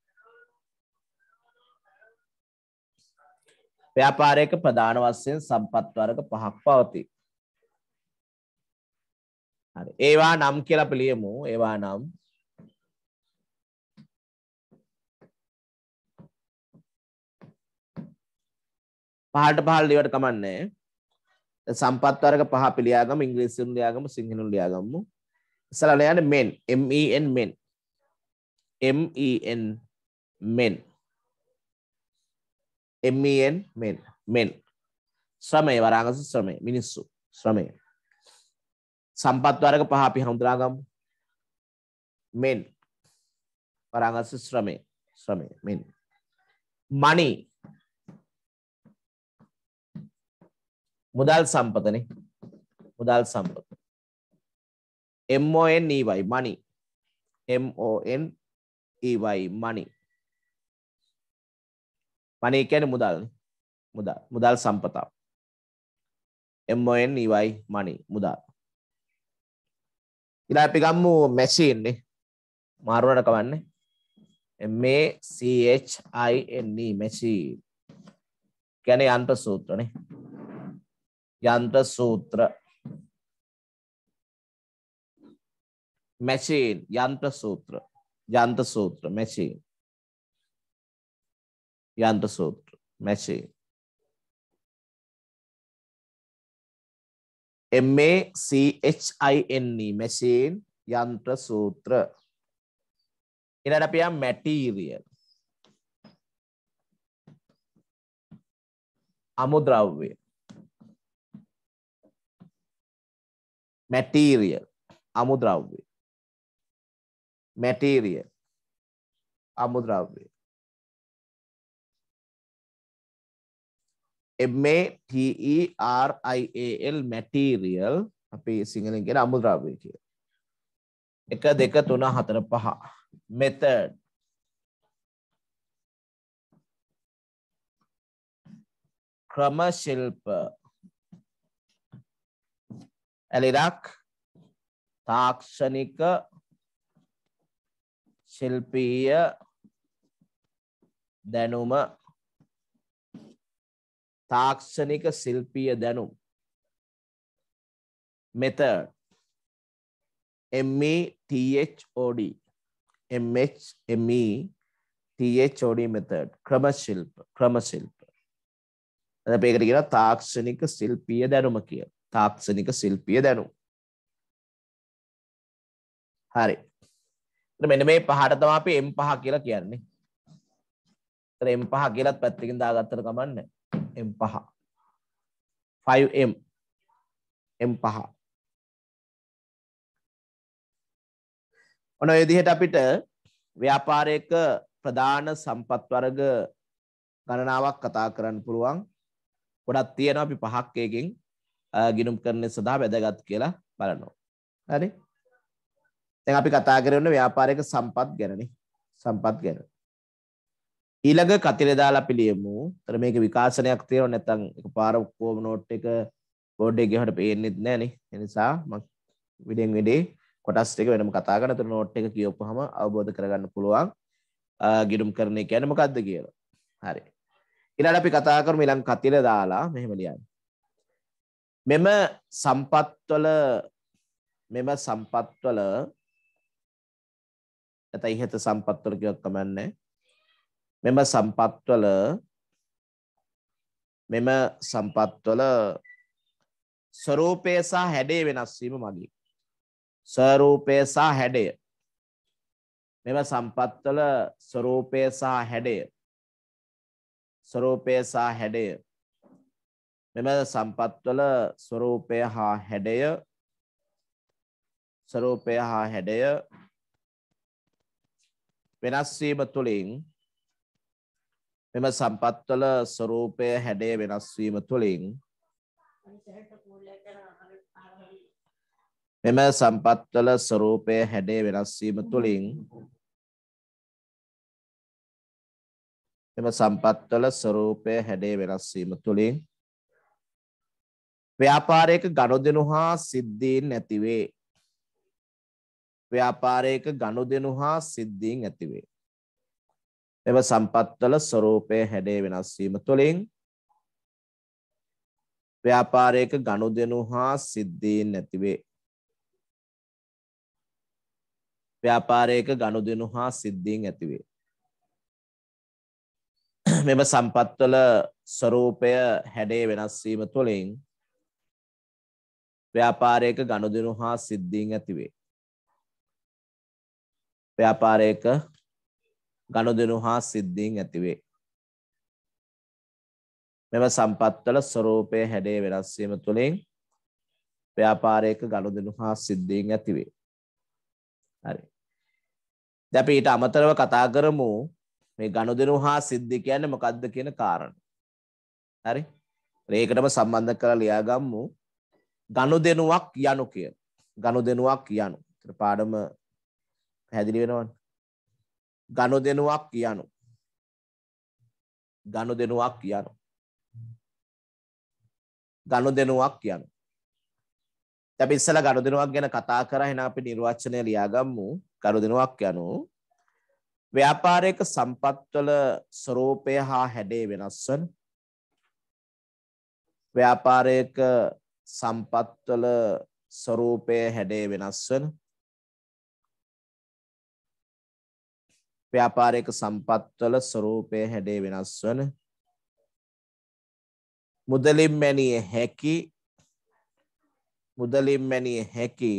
ව්‍යාපාරයක ප්‍රධාන වශයෙන් සම්පත් වර්ග පහක් පවතී. හරි. ඒවා නම් කියලා අපි ලියමු. ඒවා නම් පහට පහළ ලියවට කමන්නේ. සම්පත් වර්ග පහ පිළියාගම ඉංග්‍රීසියෙන් ලියාගමු සිංහලෙන් ලියාගමු. ඉස්සලට යාට මෙන් MEN මෙන් e MEN මෙන් e MEN මෙන් මෙන් ශ්‍රමය වරාගස ශ්‍රමය මිනිස්සු ශ්‍රමය සම්පත් වර්ග පහ අපි හඳුනාගමු මෙන් වරාගස ශ්‍රමය ශ්‍රමය මෙන් මණි මුදල් සම්පතනේ මුදල් සම්පත E MONEY money MONEY money money කියන්නේ මුදල් මුදල් මුදල් සම්පතක් MONEY money මුදල් ඊළඟ අපි ගමු machine නේ මාරුවට කවන්නේ M A C H I N E machine කියන්නේ යන්ත්‍ර සූත්‍රනේ යන්ත්‍ර සූත්‍ර machine yantra sutra yantra sutra machine yantra sutra machine M A C H I N E machine yantra sutra ඊළඟට අපි යම් material අමුද්‍රව්‍ය material අමුද්‍රව්‍ය material අමුද්‍රව්‍ය MATERIAL material අපි සිංහලෙන් කියන අමුද්‍රව්‍ය කියලා. 1 2 3 4 5 method ක්‍රම ශිල්ප ඇලිරක් තාක්ෂණික ශිල්පීය දැනුම තාක්ෂණික ශිල්පීය දැනුම් method e e METHOD MHME THOD method ක්‍රම ශිල්ප ක්‍රම ශිල්ප අපි ඒකට කියන තාක්ෂණික ශිල්පීය දැනුම කියලා තාක්ෂණික ශිල්පීය දැනුම් හරි මෙන්න මේ පහට තමයි අපි M5 කියලා කියන්නේ. ඒතර M5 කියලත් පැත්තකින් දාගත්තට කමන්නේ. M5. 5M M5. ඔන්න ඔය විදිහට අපිට ව්‍යාපාරයක ප්‍රධාන සම්පත් වර්ග ගණනාවක් කතා කරන්න පුළුවන්. ගොඩක් තියෙනවා අපි පහක් එකකින් ගිනුම් කරන්නේ සඳහා වැදගත් කියලා බලනවා. හරි? දැන් අපි කතා කරන්නේ ව්‍යාපාරයක සම්පත් ගැනනේ. සම්පත් ගැන. ඊළඟ කතිරේ දාලා අපි ලියමු. ඒතර මේක විකාශනයක් තියෙනව නැත්නම් එකපාර ඔක්කොම නෝට් එක බෝඩ් එකේ ගහට පේන්නේ නැහැ නේ. ඒ නිසා මම විඩෙන් විඩේ කොටස් ටික වෙනම කතා කරන. ඒතර නෝට් එක කියවපුවාම අවබෝධ කරගන්න පුළුවන්. ගිරුම් කරන එක කියන්නේ මොකද්ද කියලා. හරි. ඊළඟ අපි කතා කරමු ඊළඟ කතිරේ දාලා මෙහෙම ලියන්න. මෙම සම්පත්වල මෙම සම්පත්වල නැත්නම් ඉහත සම්පත්වල කිව්වක් කමන්නේ මෙම සම්පත්වල මෙම සම්පත්වල ස්වરૂපය සහ හැඩය වෙනස් වීම මගින් ස්වરૂපය සහ හැඩය මෙම සම්පත්වල ස්වરૂපය සහ හැඩය ස්වરૂපය සහ හැඩය මෙම සම්පත්වල ස්වરૂපය හා හැඩය ස්වરૂපය හා හැඩය වෙනස් වීම තුළින් මෙම සම්පත්වල ස්වરૂපය හැඩය වෙනස් වීම තුළින් මෙම සම්පත්වල ස්වરૂපය හැඩය වෙනස් වීම තුළින් මෙම සම්පත්වල ස්වરૂපය හැඩය වෙනස් වීම තුළින් ව්‍යාපාරයක ගනුදෙනු හා සිද්ධීන් නැතිවේ ව්‍යාපාරයක ගනුදෙනු හා සිද්ධීන් ඇතිවේ. මෙම සම්පත්වල ස්වરૂපය හැඩේ වෙනස් වීම තුළින් ව්‍යාපාරයක ගනුදෙනු හා සිද්ධීන් ඇතිවේ. ව්‍යාපාරයක ගනුදෙනු හා සිද්ධීන් ඇතිවේ. මෙම සම්පත්වල ස්වરૂපය හැඩේ වෙනස් වීම තුළින් ව්‍යාපාරයක ගනුදෙනු හා සිද්ධීන් ඇතිවේ. ව්‍යාපාරයක ගනුදෙනු හා සිද්ධීන් ඇතිවේ. මෙම සම්පත්වල ස්වරූපය හැඩේ වෙනස්වීම තුළින් ව්‍යාපාරයක ගනුදෙනු හා සිද්ධීන් ඇතිවේ. හරි. දැන් අපි ඊට අමතරව කතා කරමු මේ ගනුදෙනු හා සිද්ධි කියන්නේ මොකද්ද කියන කාරණය. හරි? ඒකටම සම්බන්ධ කරලා ලියාගමු ගනුදෙනුවක් යනු කියන. ගනුදෙනුවක් යනු. ඒතර පාඩම පැහැදිලි වෙනවන ගණු දෙනුවක් කියනු ගණු දෙනුවක් කියනු ගණු දෙනුවක් කියනු අපි ඉස්සල ගණු දෙනුවක් ගැන කතා කරා එහෙනම් අපි නිර්වචනය ලියාගම්මු ගණු දෙනුවක් යනු ව්‍යාපාරයක සම්පත්වල ස්වરૂපය හා හැඩය වෙනස් වන ව්‍යාපාරයක සම්පත්වල ස්වરૂපය හැඩය වෙනස් වන ව්‍යාපාරයක සම්පත්වල ස්වરૂපය හැඩේ වෙනස් වන මුදලින් මැනිය හැකි මුදලින් මැනිය හැකි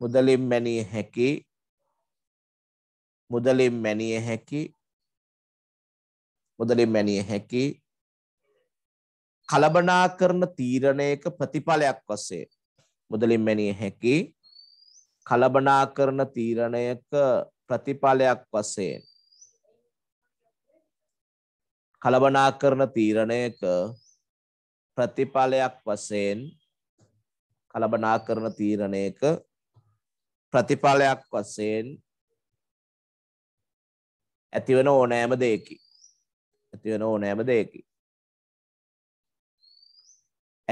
මුදලින් මැනිය හැකි මුදලින් මැනිය හැකි මුදලින් මැනිය හැකි කලබනා කරන තීරණයක ප්‍රතිඵලයක් වසේ මුදලින් මැනිය හැකි කලබනා කරන තීරණයක ප්‍රතිඵලයක් වශයෙන් කලබනාකරන තීරණයක ප්‍රතිඵලයක් වශයෙන් කලබනාකරන තීරණයක ප්‍රතිඵලයක් වශයෙන් ඇතිවන ඕනෑම දෙයකි. ඇතිවන ඕනෑම දෙයකි.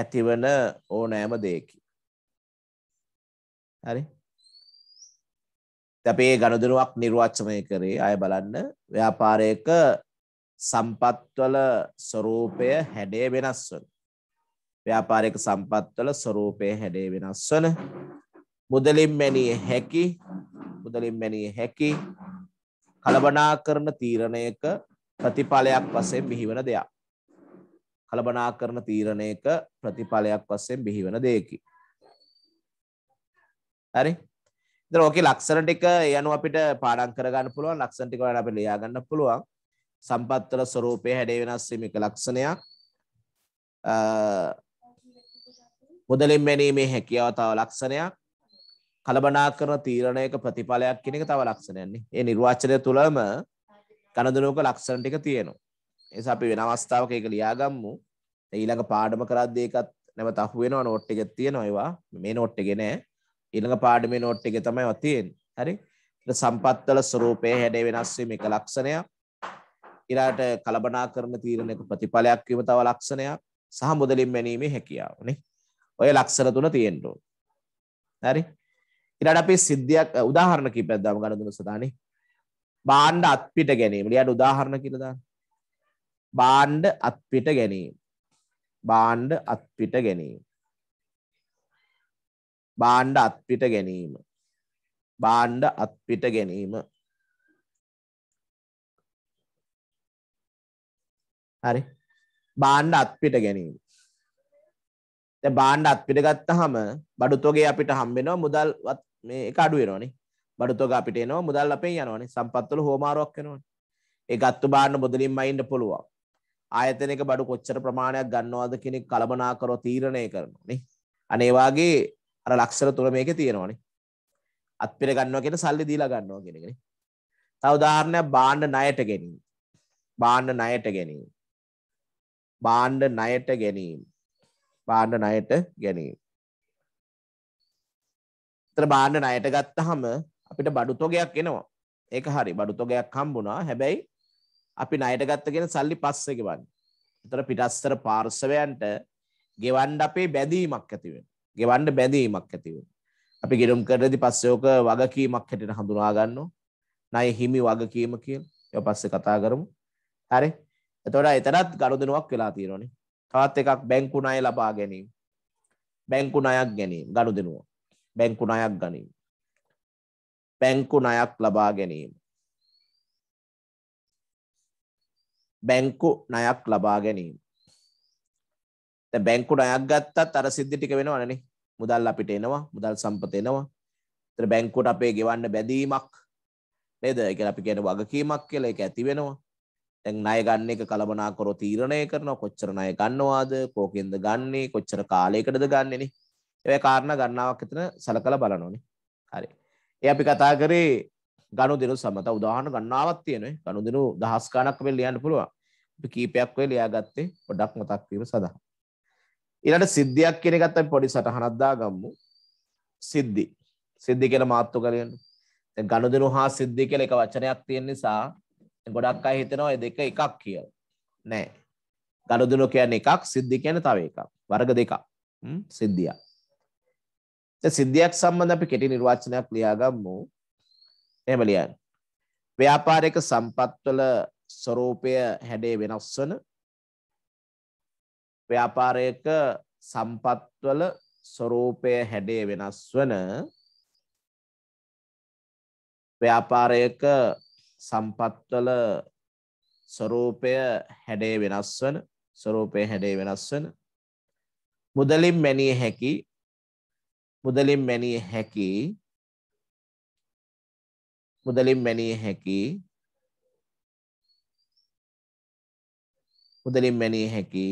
ඇතිවන ඕනෑම දෙයකි. හරි අපේ ගණුදනුවක් නිර්වච්චමය කරේ අය බලන්න ව්‍යාපාරයක සම්පත්වල ස්වරූපය හැඩේ වෙනස් වන. ව්‍යාපාරයක සම්පත්වල ස්වරූපය හැඩේ වෙනස් වන. මුදලින් මැනිය හැකි මුදලින් මැනිය හැකි කලබනාකරන තීරණයක ප්‍රතිඵලයක් වශයෙන් බිහිවන දෙයක්. කලබනාකරන තීරණයක ප්‍රතිඵලයක් වශයෙන් බිහිවන දෙයකි. හරි ඕකේ ලක්ෂණ ටික ඒ අනුව අපිට පාඩම් කරගන්න පුළුවන් ලක්ෂණ ටික වලට අපිට ලියා ගන්න පුළුවන් සම්පත්තල ස්වરૂපයේ හැඩේ වෙනස් වීම එක ලක්ෂණයක් මුදලින් මැනීමේ හැකියාව තව ලක්ෂණයක් කලබනාකරන තීරණයක ප්‍රතිඵලයක් කියන එක තව ලක්ෂණයක් නේ ඒ නිර්වාචනය තුළම ගණදෙනුවක ලක්ෂණ ටික තියෙනවා ඒ නිසා අපි වෙන අවස්ථාවක ඒක ලියා ගමු ඊළඟ පාඩම කරද්දී ඒකත් නැවත අහුවෙනවා නෝට් එකක් තියෙනවා ඒවා මේ නෝට් එකේ නෑ ඊළඟ පාඩමේ නෝට් එකේ තමයි ඔය තියෙන්නේ. හරි? ඊට සම්පත්වල ස්වરૂපයේ හැඩය වෙනස් වීම එක ලක්ෂණයක්. ඊළාට කලබනාකරන තීරණයක ප්‍රතිඵලයක් වීම තව ලක්ෂණයක් සහ මුදලින් මැනීමේ හැකියාව නේ. ඔය ලක්ෂණ තුන තියෙන්න ඕන. හරි? ඊළාට අපි සිද්ධියක් උදාහරණ කිහිපයක් දාමු ගන්න දුන්න සදානේ. භාණ්ඩ අත්පිට ගැනීම. ඊළාට උදාහරණ කියලා දාන්න. භාණ්ඩ අත්පිට ගැනීම. භාණ්ඩ අත්පිට ගැනීම. බාණ්ඩ අත්පිට ගැනීම. බාණ්ඩ අත්පිට ගැනීම. හරි බාණ්ඩ අත්පිට ගැනීම. බාණ්ඩ අත්පිට ගත්තහම බඩුතොගේ අපිට හම්බෙනවා මුදල් මේ එක අඩු වෙනවනේ. බඩුතොග අපිට එනවා මුදල් අපෙන් යනවනේ. සම්පත්වල හොමාරුවක් වෙනවනේ. ඒ ගත්තු බාණ්ඩ මුදලින්ම අයින්න පුළුවන්. ආයතනයක බඩු කොච්චර ප්‍රමාණයක් ගන්නවද කෙනෙක් කළමනා කරව තීරණය කරනවා නේ. අනේවාගේ අර ලක්ෂර තුන මේකේ තියෙනවානේ. අත් පෙර ගන්නවා කියන සල්ලි දීලා ගන්නවා කියන එකනේ. තව උදාහරණයක් බාණ්ඩ ණයට ගැනීම. බාණ්ඩ ණයට ගැනීම. බාණ්ඩ ණයට ගැනීම. බාණ්ඩ ණයට ගැනීම. ඊතර බාණ්ඩ ණයට ගත්තාම අපිට බඩු තොගයක් එනවා. ඒක හරි බඩු තොගයක් හම්බුණා. හැබැයි අපි ණයට ගත්ත කියන සල්ලි පස්සේ ගෙවන්නේ. ඊතර පිටස්තර පාර්ශවයන්ට ගෙවන්න අපේ බැඳීමක් ඇති වෙනවා. ගෙවන්න බැඳීමක් ඇතිව. අපි ගෙඩුම් කරදි පස්සයෝක වගකීමක් හැටිට හඳුනාගන්න නය හිමි වගකීම කියල් ය පස්ස කතා කරමු හරි එතොට එතනත් ගරුදනුවක් වෙලා තීරණනි තවත් එකක් බැංකු නය ලබා ගැනීම බැංකු නයක් ගැනීම ගරු දෙනුව බැංකු නයක් ගනීම බැංකු නයක් ලබා ගැනීම බැංකු නයක් ලබා ගැනීම බැංකු නයක් ගත්තත් අර සිද්ධි ටික වෙනවනනේ මුදල් අපිට එනවා මුදල් සම්පත එනවා තර බැංකුවට අපේ ගෙවන්න බැදීමක් නේද එක අපි කියන වගකීමක් කියලා එක ඇති වෙනවා තැන් ණය ගන්න එක කලබනාකරව තීරණය කරනවා කොච්චර ණය ගන්නවාද කෝකෙන්ද ගන්නේ කොච්චර කාලයකටද ගන්නෙනේ ඒ කාරණා ගණනාවක් එතන සලකලා බලනෝනේ හරි ඒ අපි කතා කරේ ගනුදෙනු සමත උදාහරණ ගණනාවක් තියෙනවා ගනුදෙනු දහස් ගණක් වෙලා ලියන්න පුළුවන් අපි කීපයක් වෙලා ලියාගත්තේ පොඩ්ඩක් මතක් වීම සඳහා ඊළඟ සිද්ධියක් කියන එකත් අපි පොඩි සටහනක් දාගමු. සිද්ධි. සිද්ධි කියන මාතෘකාවෙන් දැන් ගනුදෙනු හා සිද්ධි කියලා එක වචනයක් තියෙන නිසා ගොඩක් අය හිතනවා මේ දෙක එකක් කියලා. නෑ. ගනුදෙනු කියන්නේ එකක්, සිද්ධි කියන්නේ තව එකක්. වර්ග දෙකක්. සිද්ධියක්. දැන් සිද්ධියක් සම්බන්ධ අපි කෙටි නිර්වචනයක් ලියාගමු. එහෙම ලියන්න. ව්‍යාපාරික සම්පත්වල ස්වરૂපය හැඩේ වෙනස් වන ව්‍යාපාරයක සම්පත්වල ස්වરૂපය හැඩය වෙනස් වන ව්‍යාපාරයක සම්පත්වල ස්වરૂපය හැඩය වෙනස් වන ස්වરૂපය හැඩය වෙනස් වන මුදලින් මැනිය හැකි මුදලින් මැනිය හැකි මුදලින් මැනිය හැකි මුදලින් මැනිය හැකි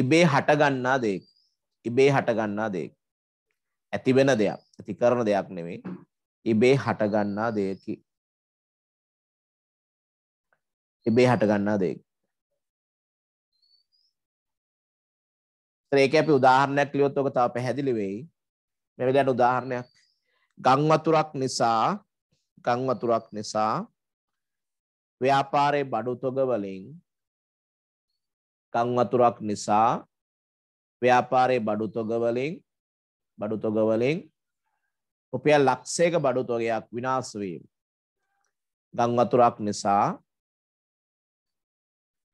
ඉබේ හටගන්නා දෙයක්. ඉබේ හටගන්නා දෙයක්. ඇති වෙන දෙයක්. ඇති කරන දෙයක් නෙවෙයි. ඉබේ හටගන්නා දෙයකි. ඉබේ හටගන්නා දෙයක්. ඒක අපි උදාහරණයක් ලියොත් ඔක තව පැහැදිලි වෙයි. මේ වෙලාවට උදාහරණයක් ගම් වතුරක් නිසා ගම් වතුරක් නිසා ව්‍යාපාරයේ බඩු තොග වලින් කං වතුරක් නිසා ව්‍යාපාරයේ බඩු තොග වලින් බඩු තොග වලින් රුපියල් ලක්ෂයක බඩු තොගයක් විනාශ වීම ගම් වතුරක් නිසා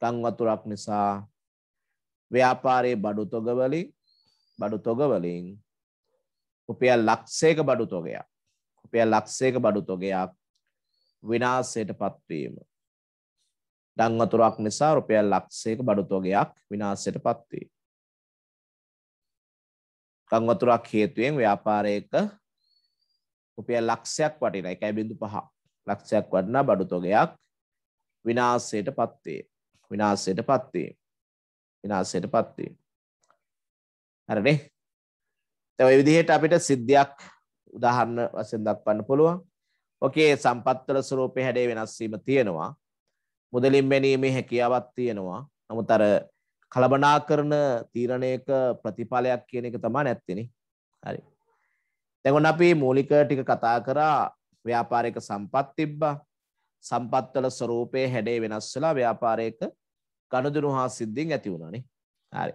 ගම් වතුරක් නිසා ව්‍යාපාරයේ බඩු තොග වලින් බඩු තොග වලින් රුපියල් ලක්ෂයක බඩු තොගයක් රුපියල් ලක්ෂයක බඩු තොගයක් විනාශයටපත් වීම ඩං වතුරක් නිසා රුපියල් ලක්ෂයක බඩු තොගයක් විනාශයටපත් වේ. ඩං වතුරක් හේතුවෙන් ව්‍යාපාරයක රුපියල් ලක්ෂයක් වටින 1.5 ලක්ෂයක් වටින බඩු තොගයක් විනාශයටපත් වේ. විනාශයටපත් වේ. විනාශයටපත් වේ. හරිනේ. දැන් ওই විදිහට අපිට සිද්ධියක් උදාහරණ වශයෙන් දක්වන්න පුළුවන්. ඔකේ සම්පත්වල ස්වරූපේ හැඩේ වෙනස් වීම තියෙනවා. මුදලින් බැනීමේ හැකියාවක් තියෙනවා. නමුත් අර කලබනා කරන තීරණයක ප්‍රතිඵලයක් කියන එක තමා නැත්තෙන. හරි. තැගොන් අපි මූලික ටික කතා කරා ව්‍යාපාරයක සම්පත් තිබ්බා සම්පත්වල ස්වරූපය හැඩේ වෙනස් වෙලා ව්‍යාපාරයක ගණදුනු හා සිද්ධින් ඇති වුණනේ. හරි.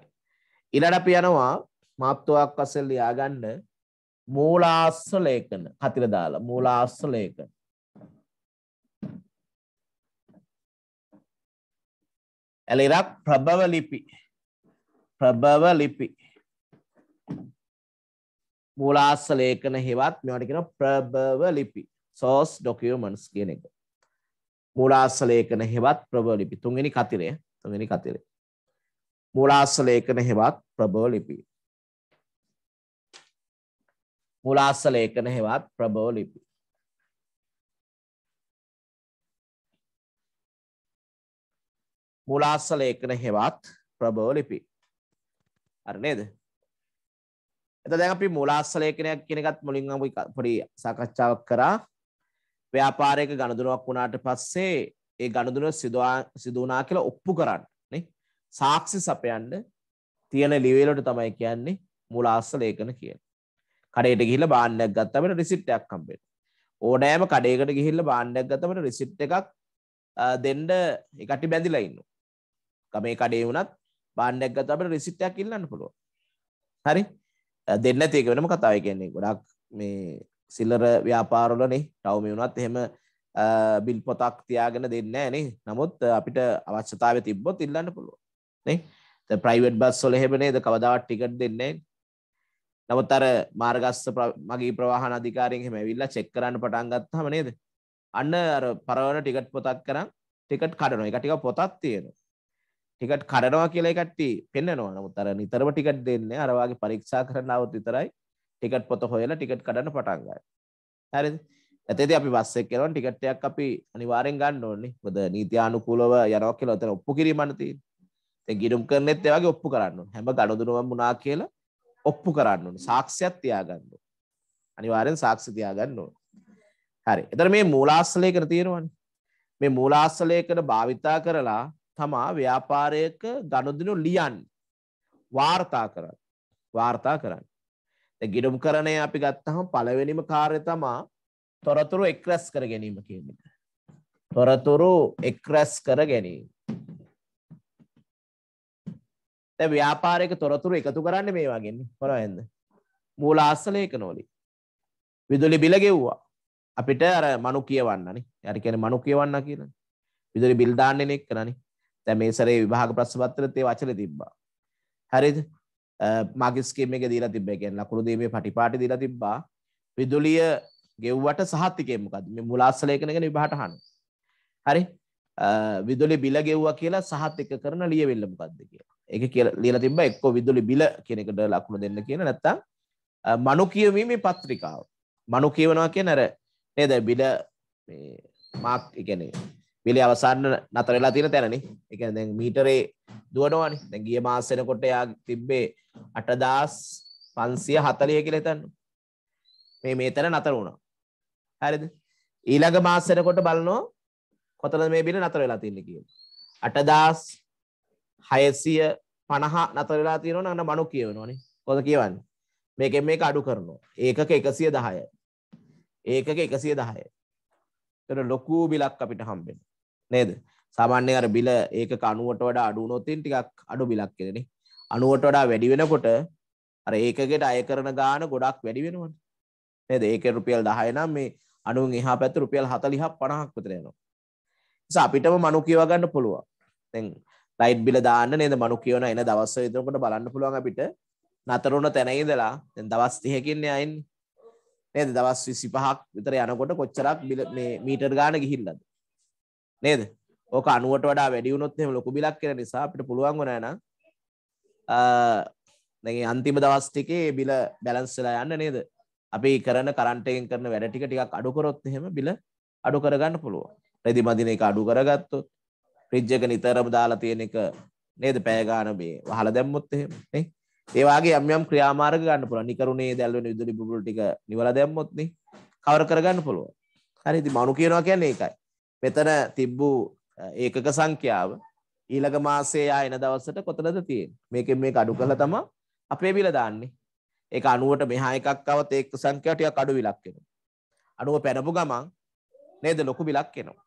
ඊළඟ අපි යනවා මාත්වාක් වශයෙන් ලියාගන්න මූලාශ්‍ර ලේඛන කතිර දාලා මූලාශ්‍ර ලේඛන. එලිරක් ප්‍රභව ලිපි ප්‍රභව ලිපි මූලාස්ස ලේඛන හෙවත් මේවට කියන ප්‍රභව ලිපි source documents කියන එක මූලාස්ස ලේඛන හෙවත් ප්‍රභව ලිපි තුන්වෙනි කතිරය තුන්වෙනි කතිරය මූලාස්ස ලේඛන හෙවත් ප්‍රභව ලිපි මූලාස්ස ලේඛන හෙවත් ප්‍රභව ලිපි මුලාස්ස ලේඛන හෙවත් ප්‍රභව ලිපි. හරි නේද? එතකොට දැන් අපි මුලාස්ස ලේඛනයක් කියන එකත් මුලින්ම අපි පොඩි සාකච්ඡාවක් කරා. ව්‍යාපාරයක ගනුදෙනුවක් වුණාට පස්සේ ඒ ගනුදෙනුව සිදු වුණා කියලා ඔප්පු කරන්න නේ. සාක්ෂි සපයන්න තියෙන ලිවේලට තමයි කියන්නේ මුලාස්ස ලේඛන කියලා. කඩේට ගිහිල්ලා බාන්නයක් ගත්තම රිසිට් එකක් හම්බෙනවා. ඕනෑම කඩේකට ගිහිල්ලා බාන්නයක් ගත්තම රිසිට් එකක් දෙන්න ඒකට බැඳිලා ඉන්නවා. ගමේ කඩේ වුණත් බාණ්ඩයක් ගත්තා අපිට රිසිට් එකක් ඉල්ලන්න පුළුවන්. හරි. දෙන්න නැති එක වෙනම කතාවක් කියන්නේ. ගොඩක් මේ සිල්ලර ව්‍යාපාරවලනේ ටවුමේ වුණත් එහෙම බිල් පොතක් තියාගෙන දෙන්නේ නැහැ නේ. නමුත් අපිට අවශ්‍යතාවය තිබ්බොත් ඉල්ලන්න පුළුවන්. නේ? ද ප්‍රයිවට් බස් වල එහෙම නේද කවදාවත් ටිකට් දෙන්නේ නමුත් අර මාර්ගස්ස මගේ ප්‍රවාහන අධිකාරියෙන් එහෙම ඇවිල්ලා චෙක් කරන්න පටන් ගත්තාම නේද? අන්න අර පරවන ටිකට් පොතක් කරන් ටිකට් කඩනවා. ඒක ටික පොතක් තියෙනවා. ටිකට් කරනවා කියලා කට්ටි පෙන්න්නනවා නමුත් අර නිතරම ටිකට් දෙන්නේ අරවාගේ පරීක්ෂා කරනාවත් විතරයි ටිකට් පොත හොයලා ටිකට් කඩන්න පටන් ගන්නවා. හරිද? ඇතේදී අපි බස් එකක් යනකොට ටිකට් එකක් අපි අනිවාර්යෙන් ගන්න ඕනේ. මොකද නීතියානුකූලව යනවා කියලා ඔතන ඔප්පු කිරීමක් තියෙන්නේ. දැන් ගිණුම් කරනෙත් ඒ වගේ ඔප්පු කරන්න ඕනේ. හැම ගණුදුනුවම වුණා කියලා ඔප්පු කරන්න ඕනේ. සාක්ෂියක් තියාගන්න ඕනේ. අනිවාර්යෙන් සාක්ෂි තියාගන්න ඕනේ. හරි. එතන මේ මූලාශ්‍රලේඛන තියෙනවානේ. මේ මූලාශ්‍රලේඛන භාවිතා කරලා තමා ව්‍යාපාරයක ගණුදිනු ලියන් වාර්තා කරන්න වාර්තා කරන්න. ගිඩුම් කරණය අපි ගත්තහම පළවෙනිම කාර්ය තමා තොරතුරු එක්රැස් කර ගැනීම කියන්න. තොරතුරු එක්රැස් කර ගැනීම. ව්‍යාපාරයක තොරතුරු එකතු කරන්න මේ වගේන්නේ පොර ඇද. මූල අස්සලයක නෝලි. විදුලි බිල ගෙව්වා අපිට අර මනු කියවන්නනි යරිකැන මනු කියවන්න කියන විදුලි බිල්ධාන්නනෙක් කරනි දැන් මේ සැරේ විභාග ප්‍රශ්න පත්‍රෙත් ඒ වචනේ තිබ්බා. හරිද? මාගිස් ස්කීම් එකේ දීලා තිබ්බා. ඒ කියන්නේ ලකුණු දීමේ පටිපාටි දීලා තිබ්බා. විදුලිය ගෙව්වට සහතිකය මොකද්ද? මේ මුලාස්සලේකන ගැන විභාගට අහන්න. හරි? විදුලි බිල ගෙව්වා කියලා සහතික කරන ලියවිල්ල මොකද්ද කියලා. ඒක කියලා ලියලා තිබ්බා එක්කෝ විදුලි බිල කියන එකට ලකුණු දෙන්න කියන නැත්තම් මනු කියවීමේ පත්‍රිකාව. මනු කියවනවා කියන අර නේද බිල මේ මාක් කියන්නේ පිළි අවසන්න නතර වෙලා තියෙන තැනනේ. ඒ කියන්නේ දැන් මීටරේ දුවනවානේ. දැන් ගිය මාස වෙනකොට එයා තිබ්බේ 8540 කියලා හිතන්න. මේ මේ තැන නතර වුණා. හරිද? ඊළඟ මාස වෙනකොට බලනවා කොතනද මේ බිල නතර වෙලා තින්නේ කියලා. 8650 නතර වෙලා තියෙනවා නම් මනු කියවනවානේ. කොහොමද කියවන්නේ? මේකෙන් මේක අඩු කරනවා. ඒකක 110යි. ඒකක 110යි. ඒතර ලොකු බිලක් අපිට හම්බෙනවා. නේද සාමාන්‍ය අර බිල ඒක කනුවට වඩා අඩු නොතින් ටිකක් අඩු බිලක් කෙරෙන අනුවට වඩා වැඩි වෙනකොට අර ඒකගෙට අය කරන ගාන ගොඩක් වැඩි වෙනවට නේද ඒක රුපියල් දහය නම් මේ අනුන් එහා පැත්ත රුපියල් හතලිහක් පණහක් විතර යනවා නිසා අපිටම මනු කියව ගන්න පුළුවන් දැන් ලයිට් බිල දාන්න නේද මනු කියවන එන දවස් විතරකට බලන්න පුළුවන් අපිට නතර වුණ තැන ඉඳලා දැන් දවස් 30කින් යන්නේ නේද දවස් 25ක් විතර යනකොට කොච්චරක් මේ මීටර් ගාන ගිහිල්ලාද නේද ඕක අනුවට වඩා වැඩියුනොත් එහෙම ලොකු බිලක් කෙන නිසා අපිට පුළුවන් වුණා නම් දැන් අන්තිම දවස් ටිකේ බිල බැලන්ස් වෙලා යන්න නේද අපි කරන කරන්ට් එකෙන් කරන වැඩ ටික ටිකක් අඩු කරොත් එහෙම බිල අඩු කරගන්න පුළුවන් රෙදි මදින එක අඩු කරගත්තොත් ෆ්‍රිජ් එක නිතරම දාලා තියෙන එක නේද පැය ගාන මේ වහලා දැම්මොත් එහෙම නේ ඒ වගේ යම් යම් ක්‍රියාමාර්ග ගන්න පුළුවන් නිකරුණේ දැල්වෙන විදුලි බුබුළු ටික නිවලා දැම්මොත් නේ කවර කරගන්න පුළුවන් හරි ඉතින් මනු කියනවා කියන්නේ ඒකයි මෙතන තිබ්බූ ඒකක සංඛ්‍යාව ඊළඟ මාසේ යා එන දවසට කොතනද තියෙන්නේ මේකෙන් මේක අඩු කළා තමයි අපේ බිල දාන්නේ ඒක 90ට මෙහා එකක් આવත් ඒක සංඛ්‍යාව ටිකක් අඩු විලක් වෙනවා 90 පැනපු ගමන් නේද ලොකු බිලක් එනවා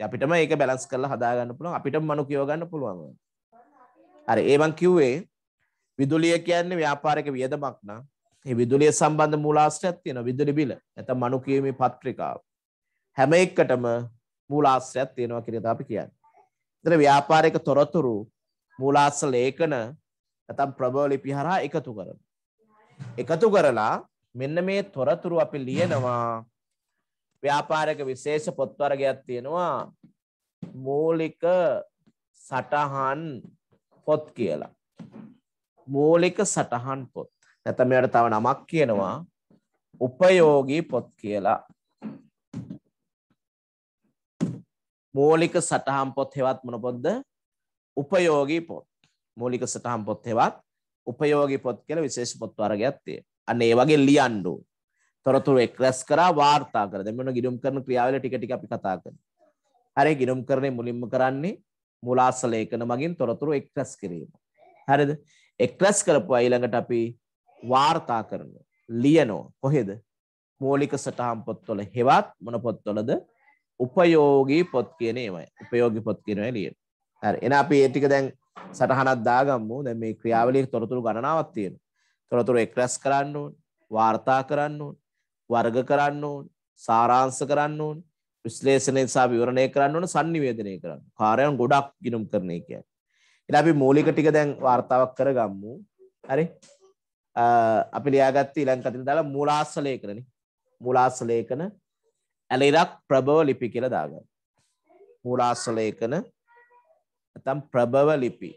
ඉතින් අපිටම ඒක බැලන්ස් කරලා හදා ගන්න පුළුවන් අපිටම මනු කියව ගන්න පුළුවන් හරි ඒ මං කිව්වේ විදුලිය කියන්නේ ව්‍යාපාරික වියදමක් නා ඒ විදුලිය සම්බන්ධ මූලාශ්‍රයක් තියෙනවා විදුලි බිල නැත්නම් මනු කියවීමේ පත්‍රිකාව හැම එකටම මූලාශ්‍රයක් තියෙනවා කියන එක අපි කියන්නේ. එතන ව්‍යාපාරික තොරතුරු මූලාශ්‍ර ලේඛන නැත්නම් ප්‍රබව ලිපි හරහා එකතු කරනවා. එකතු කරලා මෙන්න මේ තොරතුරු අපි ලියනවා ව්‍යාපාරික විශේෂ පොත් වර්ගයක් තියෙනවා මූලික සටහන් පොත් කියලා. මූලික සටහන් පොත්. නැත්නම් මේකට තව නමක් කියනවා උපයෝගී පොත් කියලා. මූලික සටහන් පොත් හෙවත් මොන පොත්ද? උපයෝගී පොත්. මූලික සටහන් පොත් හෙවත් උපයෝගී පොත් කියලා විශේෂ පොත් වර්ගයක් තියෙනවා. අන්න ඒ වගේ ලියන්න ඕන. තොරතුරු එක්රැස් කරා වාර්තා කර. දැන් මෙන්න ගිනුම් කරන ක්‍රියාවලිය ටික ටික අපි කතා කරමු. හරි ගිනුම් කරන්නේ මුලින්ම කරන්නේ මුලාස ලේඛන මගින් තොරතුරු එක්රැස් කිරීම. හරිද? එක්රැස් කරපුවා ඊළඟට අපි වාර්තා කරනවා. ලියනවා. කොහෙද? මූලික සටහන් පොත්වල හෙවත් මොන පොත්වලද? උපයෝගී පොත් කියනීමයි උපයෝගි පොත් කියනය ලියෙන් හරි එන අපි ඒටික දැන් සටහනත් දාගම්මු දැ මේ ක්‍රියාවලිය තොරතුරු ගණනාවත් තියෙන තොරතුරු එක්රැස් කරන්න ඕන් වාර්තා කරන්න ඕන් වර්ග කරන්න ඕන් සාරාංස කරන්න ඕන් විශ්ලේෂණය සා විවරණය කරන්න ඕන සංනිවේදනය කරන්න කාරයන් ගොඩක් ගිනුම් කරණය කිය එ අපි මූලික ටික දැන් වාර්තාවක් කරගම්මු හරි අපි ලියාගත්ත ඉලං කතින දාලා මූලාස්සලය කරන මුලාස්සලේකන ඇල ඉරක් ප්‍රභව ලිපි කියලා දාගන්න. මූලාශ්‍රලේඛන නැත්නම් ප්‍රභව ලිපි.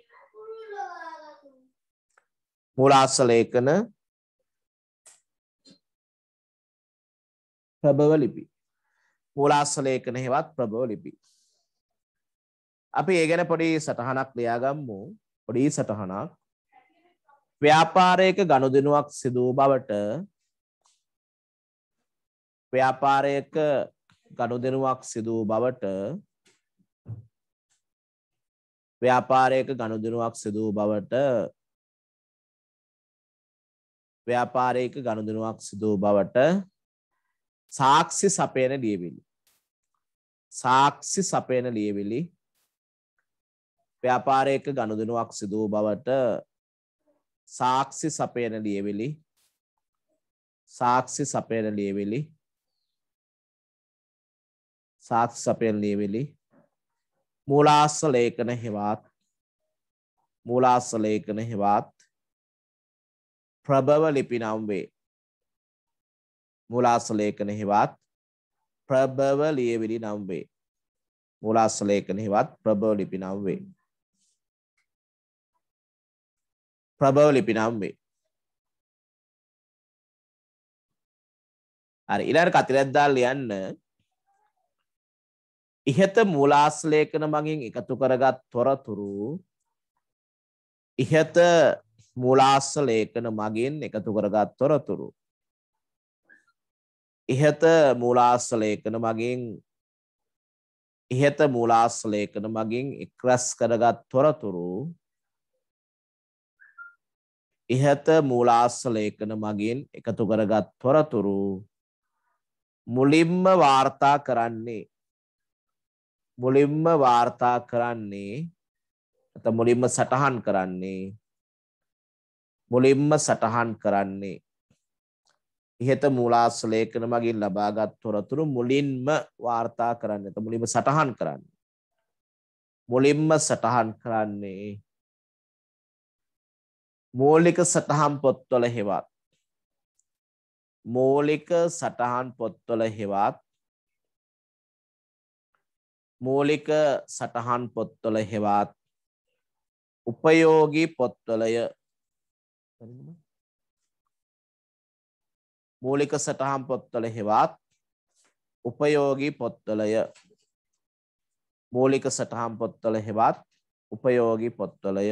මූලාශ්‍රලේඛන ප්‍රභව ලිපි. මූලාශ්‍රලේඛන හෙවත් ප්‍රභව ලිපි. අපි ඒ ගැන පොඩි සටහනක් ලියාගම්මු. පොඩි සටහනක්. ව්‍යාපාරයක ගනුදෙනුවක් සිදු බවට ව්‍යාපාරයක ගනුදෙනුවක් සිදු වූ බවට ව්‍යාපාරයක ගනුදෙනුවක් සිදු වූ බවට ව්‍යාපාරයක ගනුදෙනුවක් සිදු වූ බවට සාක්ෂි සපයන ලියවිලි සාක්ෂි සපයන ලියවිලි ව්‍යාපාරයක ගනුදෙනුවක් සිදු වූ බවට සාක්ෂි සපයන ලියවිලි සාක්ෂි සපයන ලියවිලි සාත් සපයල් ලියවෙලි මූලාස්ස ලේඛන හෙවත් මූලාස්ස ලේඛන හෙවත් ප්‍රභව ලිපි නම් වේ මූලාස්ස ලේඛන හෙවත් ප්‍රභව ලියවිලි නම් වේ මූලාස්ස ලේඛන හෙවත් ප්‍රභව ලිපි නම් වේ ප්‍රභව ලිපි නම් වේ හරි ඊළඟ කතිරයක් දාලා ලියන්න ඉහත මූලාශ්ලේඛන මගින් එකතු කරගත් තොරතුරු ඉහත මූලාශ්ලේඛන මගින් එකතු කරගත් තොරතුරු ඉහත මූලාශ්ලේඛන මගින් ඉහත මූලාශ්ලේඛන මගින් එක්රැස් කරගත් තොරතුරු ඉහත මූලාශ්ලේඛන මගින් එකතු කරගත් තොරතුරු මුලින්ම වාර්තා කරන්නේ මුලින්ම වාර්තා කරන්නේ ඇත මුලින්ම සටහන් කරන්නේ මුලින්ම සටහන් කරන්නේ ඉහත මූලාශ්‍රලේඛන මගින් ලබාගත් තොරතුරු මුලින්ම වාර්තා කරන්න. එත මුලින්ම සටහන් කරන්න. මුලින්ම සටහන් කරන්නේ මූලික සටහන් පොත්වල හෙවත් මූලික සටහන් පොත්වල හෙවත් මූලික සටහන් පොත්වල හෙවත් උපයෝගී පොත්වලය මූලික සටහන් පොත්වල හෙවත් උපයෝගී පොත්වලය මූලික සටහන් පොත්වල හෙවත් උපයෝගී පොත්වලය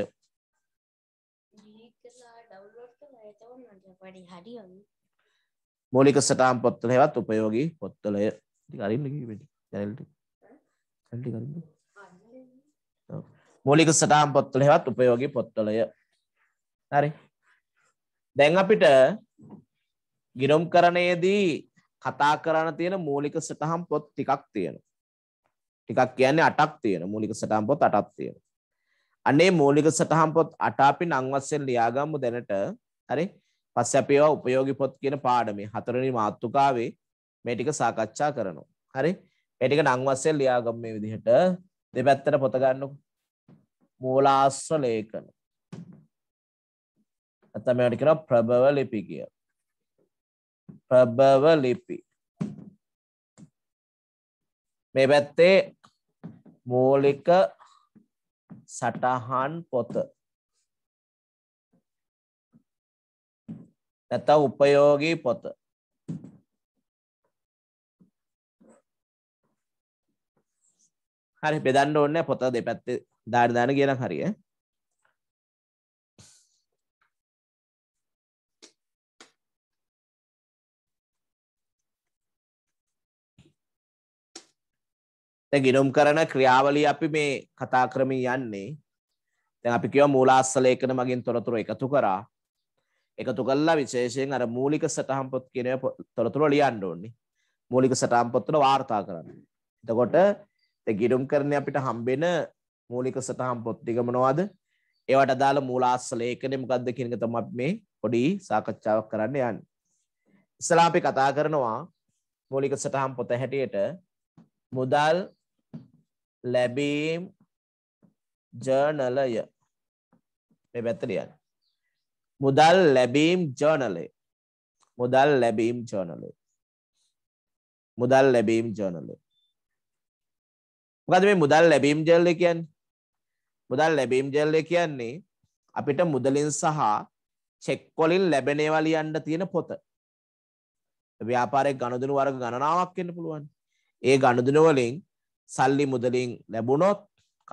මූලික සටහන් පොත්වල හෙවත් උපයෝගී පොත්වලය ටික අරින්න කිව්වේ දැනලට කල්ටි කරන්න මෝලික සටහම් පොත්තල හෙවත් උපයෝගී පොත්තලය හරි දැන් අපිට ගිනුම් කරණයේදී කතා කරන්න තියෙන මූලික සටහම් පොත් ටිකක් තියෙන ටිකක් කියන්නේ අටක් තියෙන මූලික සටහම් පොත් අටක් තියෙන අනේ මූලික සටහම් පොත් අට අපි නම් වශයෙන් ලියාගමු දැනට හරි පස්සේ අපි ඒවා උපයෝගී පොත් කියන පාඩමේ හතරවෙනි මාතෘකාවේ මේ ටික සාකච්ඡා කරනවා හරි ඒටික නංවස්සෙල් ලියාගම් මේ විදිහට දෙපැත්තට පොතගන්නු මූලාස්ව ලේකන ඇතමට කෙන ප්‍රභව ලිපි කිය ප්‍රභව ලිපි මේ පැත්තේ මූලික සටහන් පොත නැත උපයෝගී පොත හරි බෙදන්න ඕන්න පොත දෙපැත්තේ දාඩදාන කියනම් හරිය ගිනුම් කරන ක්‍රියාවලි අපි මේ කතා කරමින් යන්නේ දැන් අපි කියව මූලාස්සලේඛන මගින් තොරතුරු එකතු කරා එකතු කළා විශේෂයෙන් අර මූලික සටහන් පොත් කියන තොරතුරු ලියන්න ඕනේ මූලික සටහන් පොත් වල වාර්තා කරන්න එතකොට ගිරුම් කරණය අපිට හම්බෙන මූලික සටහන් පොත් ටික මොනවද? ඒවට අදාළ මූලාශ්‍ර ලේඛනය මොකද්ද කියන එක තමයි මේ පොඩි සාකච්ඡාවක් කරන්න යන්නේ. ඉස්සලා අපි කතා කරනවා මූලික සටහන් පොත හැටියට මුදල් ලැබීම් ජර්නලය මේ පැත්තට යන්න. මුදල් ලැබීම් ජර්නලය. මුදල් ලැබීම් ජර්නලය. මුදල් ලැබීම් ජර්නලය. මොකද මේ මුදල් ලැබීම් ජෙල්ලේ කියන්නේ මුදල් ලැබීම් ජෙල්ලේ කියන්නේ අපිට මුදලින් සහ චෙක් වලින් ලැබෙන ඒවා ලියන්න තියෙන පොත ව්‍යාපාරයේ ගනුදෙනු වර්ග ගණනාවක් වෙන්න පුළුවන් ඒ ගනුදෙනු වලින් සල්ලි මුදලින් ලැබුණොත්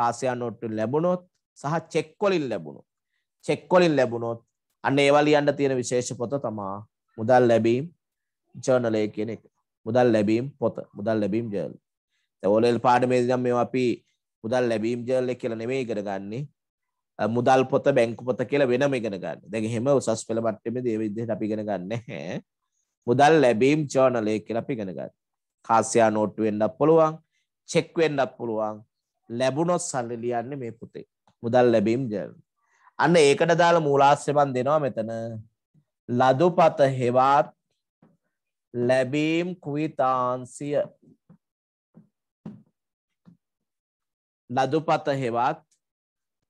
කාසියා නෝට්ටු ලැබුණොත් සහ චෙක් වලින් ලැබුණොත් චෙක් වලින් ලැබුණොත් අන්න ඒවා ලියන්න තියෙන විශේෂ පොත තමයි මුදල් ලැබීම් ජර්නලය කියන එක මුදල් ලැබීම් පොත මුදල් ලැබීම් ජර්නල් ඕලෙල් පාඩමේදම් මේ අපි මුදල් ලැබීම් ජල්ල කියල නෙවේ කරගන්නේ මුදල් පොත බැංකු පොත කියලා වෙන මෙගෙන ගන්න දැක හෙම උසස් පෙළ මට්ටම දේවිද අපිගෙන ගන්න හැ මුදල් ලැබීම් චෝනලය කියලා අපි ගෙනගන්න කාසියා නෝට්ටුවෙන්ඩක් පුළුවන් චෙක්වෙන්ඩක් පුළුවන් ලැබුණොත් සල්ලි ලියන්න මේ පුතේ මුදල් ලැබීම් ජල් අන්න ඒකට දාල මූලාස්සෙබන් දෙනවා මෙතන ලදුපත හෙවත් ලැබීම් කවිතාන්සිය ලදුපත හෙවත්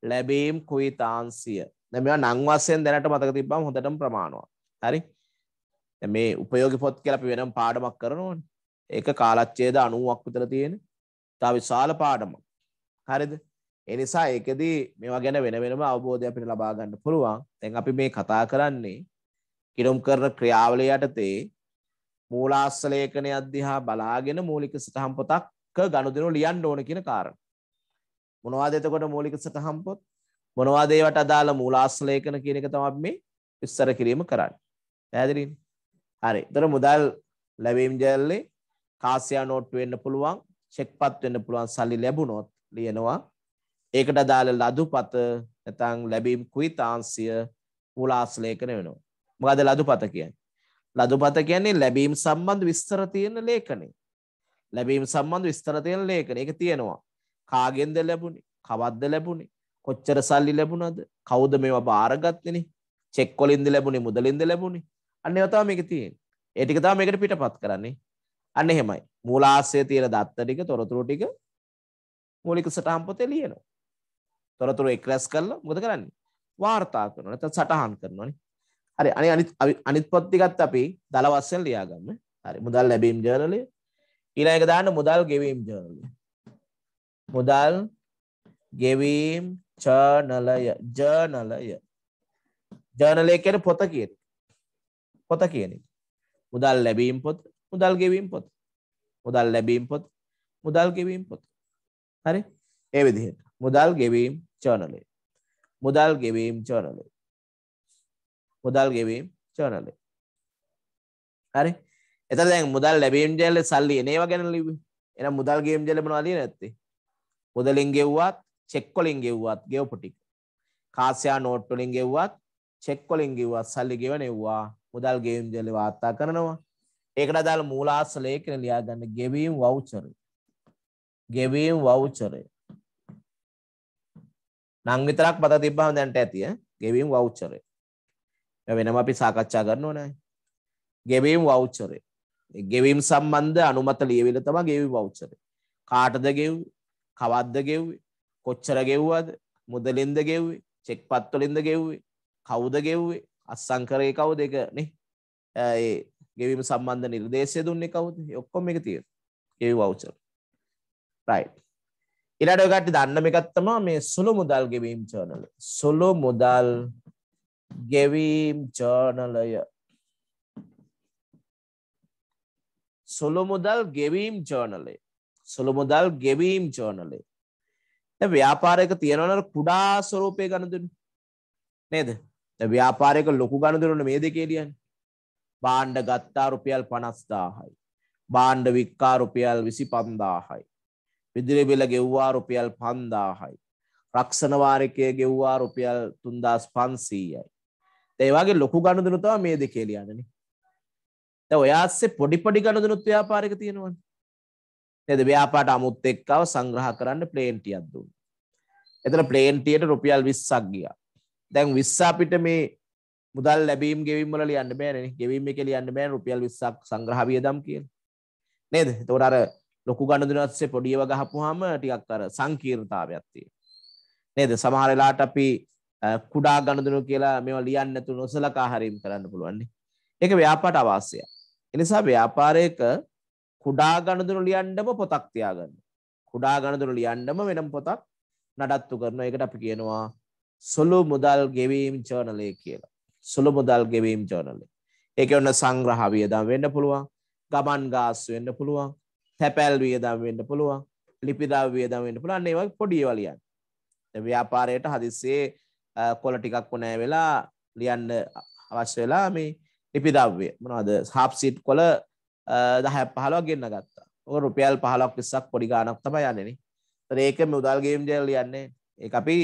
ලැබීම් කුයිතාන්සිය දැන් මේවා නම් වශයෙන් දැනට මතක තිබ්බම හොඳටම ප්‍රමාණවත් හරි දැන් මේ උපයෝගී පොත් කියලා අපි වෙනම පාඩමක් කරනවනේ ඒක කාලච්ඡේද 90ක් විතර තියෙන තා විශාල පාඩමක් හරිද ඒ නිසා ඒකෙදී මේවා ගැන වෙන වෙනම අවබෝධය අපිට ලබා ගන්න පුළුවන් දැන් අපි මේ කතා කරන්නේ කිරුම් කරන ක්‍රියාවලිය යටතේ මූලාශ්‍ර ලේඛනය අධ්‍යා බලාගෙන මූලික සටහන් පොතක් ගනුදෙනු ලියන්න ඕන කියන කාරණා මොනවාද එතකොට මූලික සටහන් පොත්? මොනවාද ඒවට අදාළ මූලාශ්‍රලේඛන කියන එක තමයි මේ විස්තර කිරීම කරන්නේ. පැහැදිලිනේ? හරි. ඒතර මුදල් ලැබීම් ජැල්ලේ කාසියා නෝට්ටු වෙන්න පුළුවන්, චෙක්පත් වෙන්න පුළුවන් සල්ලි ලැබුණොත් ලියනවා. ඒකට අදාළ ලදුපත නැත්නම් ලැබීම් කුයිතාංශය මූලාශ්‍රලේඛන වෙනවා. මොකද ලදුපත කියන්නේ? ලදුපත කියන්නේ ලැබීම් සම්බන්ධ විස්තර තියෙන ලේඛනය. ලැබීම් සම්බන්ධ විස්තර තියෙන ලේඛනය. ඒක තියෙනවා. කාගෙන්ද ලැබුණේ කවද්ද ලැබුණේ කොච්චර සල්ලි ලැබුණද කවුද මේවා බාරගත්තනේ චෙක්කොලින්ද ලැබුණේ මුදලින්ද ලැබුණේ අන්න ඒවා තමයි මේක තියෙන්නේ ඒ ටික තමයි මේකට පිටපත් කරන්නේ අන්න එහෙමයි මූලාශ්‍රයේ තියෙන දත්ත ටික තොරතුරු ටික මූලික සටහන් පොතේ ලියනවා තොරතුරු එක් රැස් කරලා මොකද කරන්නේ වාර්තා කරනවා නැත්නම් සටහන් කරනවානේ හරි අනේ අනිත් අනිත් පොත් ටිකත් අපි දල වශයෙන් ලියාගන්න හරි මුදල් ලැබීම් ජර්නලය ඊළඟ දාන්න මුදල් ගෙවීම් ජර්නලය මුදල් ගෙවීම් ජර්නලය ජර්නලය ජර්නලය කියන පොත කියන පොත කියන එක. මුදල් ලැබීම් පොත, මුදල් ගෙවීම් පොත. මුදල් ලැබීම් පොත, මුදල් ගෙවීම් පොත. හරි? ඒ විදිහට. මුදල් ගෙවීම් ජර්නලය. මුදල් ගෙවීම් ජර්නලය. මුදල් ගෙවීම් ජර්නලය. හරි? එතන දැන් මුදල් ලැබීම් ජර්නලේ සල්ලි එන ඒවා ගැන ලිව්වේ. එහෙනම් මුදල් ගෙවීම් ජර්නලේ මොනවද ලියන්නේ නැත්තේ? මුදලින් ගෙව්වත් චෙක් වලින් ගෙව්වත් ගෙවපු ටික. කාසියා නෝට් වලින් ගෙව්වත් චෙක් වලින් ගෙව්වත් සල්ලි ගෙවනෙව්වා මුදල් ගෙවීම් ජල වාර්තා කරනවා. ඒකට අදාළ මූලාශ්‍ර ලේඛන ලියා ගන්න ගෙවීම් වවුචරය. ගෙවීම් වවුචරය. නම් විතරක් මත තිබ්බම දැනට ඇති ගෙවීම් වවුචරය. වෙනම අපි සාකච්ඡා කරන්න ඕනේ. ගෙවීම් වවුචරය. ගෙවීම් සම්බන්ධ අනුමත ලියවිල්ල තමයි ගෙවීම් වවුචරය. කාටද ගෙව්වේ? කවද්ද ගෙව්වේ කොච්චර ගෙව්වද මුදලින්ද ගෙව්වේ චෙක් පත්වලින්ද ගෙව්වේ කවුද ගෙව්වේ අත්සංකරය කවුද එක නේ ඒ ගෙවීම සම්බන්ධ නිර්දේශය දුන්නේ කවුද ඔක්කොම එක තියෙන ඒ වවුචර් රයිට් ඊළඟ ඔයගට දන්න මේකක් තමයි මේ සුළු මුදල් ගෙවීම් ජර්නල් සුළු මුදල් ගෙවීම් ජර්නලය සුළු මුදල් ගෙවීම් ජර්නලය සොළුමුදල් ගෙවීම් චෝනලේ ව්‍යාපාරයක තියෙනවන කුඩා ස්වරූපය ගණදුන් නේද ව්‍යාපාරයක ලොකු ගණදුරන මේ දෙකේඩියන් බාණ්ඩ ගත්තා රුපියල් පනස්දාහයි බාණ්ඩ වික්කා රුපියල් විසි පන්දාහයි විදිරිබිල ගෙව්වා රුපියල් පන්දාහයි රක්ෂණවාරකය ගෙව්වා රුපියල් තුන්දස් පන්සීයයි ඒවාගේ ලොකු ගණදුනතවා මේ දෙකේලියන්නන ඔයාස්සේ පොඩිපඩි ගණදුනුත් ව්‍යාපාරක තියෙනවන් නේද? ව්‍යාපාට අමුත් එක්කව සංග්‍රහ කරන්න ප්ලේන් ටිකක් දුන්නා. එතන ප්ලේන් ටියට රුපියල් 20ක් ගියා. දැන් 20 අපිට මේ මුදල් ලැබීම් ගෙවීම් වල ලියන්න බෑනේ. ගෙවීම් එකේ ලියන්න බෑනේ රුපියල් 20ක් සංග්‍රහ වියදම් කියලා. නේද? එතකොට අර ලොකු ගණදුනත් පස්සේ පොඩියව ගහපුවාම ටිකක් අර සංකීර්ණතාවයක් තියෙනවා. නේද? සමහර වෙලාවට අපි කුඩා ගණදුන කියලා මේවා ලියන්න නැතුව නොසලකා හරීම කරන්න පුළුවන් නේ. ඒක ව්‍යාපාර අවාසියක්. ඒ නිසා ව්‍යාපාරයක කුඩා ගණදුනු ලියන්ඩම පොතක් තියාගන්න. කුඩා ගණදුනු ලියන්ඩම වෙනම් පොතක් නඩත්තු කරන එකට අපි කියනවා සොළු මුදල් ගෙවීම් චර්නලය කියලා. සුළු මුදල් ගෙවීම් චර්නලේ. ඒක ඔන්න සංග්‍රහ වියදම් වෙන්න පුළුවන් ගමන් ගාස් වෙන්න පුළුවන් තැපැල් වියදම් වෙන්න පුළුවන් ලිපිදව වියදම් වෙන්න පුළුවන් ඒ වගේ පොඩි ඒවා ලියන්න. ව්‍යාපාරයට හදිස්සියේ කොළ ටිකක් උනෑ වෙලා ලියන්න අවශ්‍ය වෙලා මේ ලිපිදව්‍ය මොනවද හාප් සීට් කොළ දහ පහලක් ගන්න ගත්තා ඕ රුපියල් පහලක් විස්සක් පොඩිගානක් තම යන්නේෙ තර ඒක මුදල්ගේම් ජෙල් යන්නේ ඒ අපි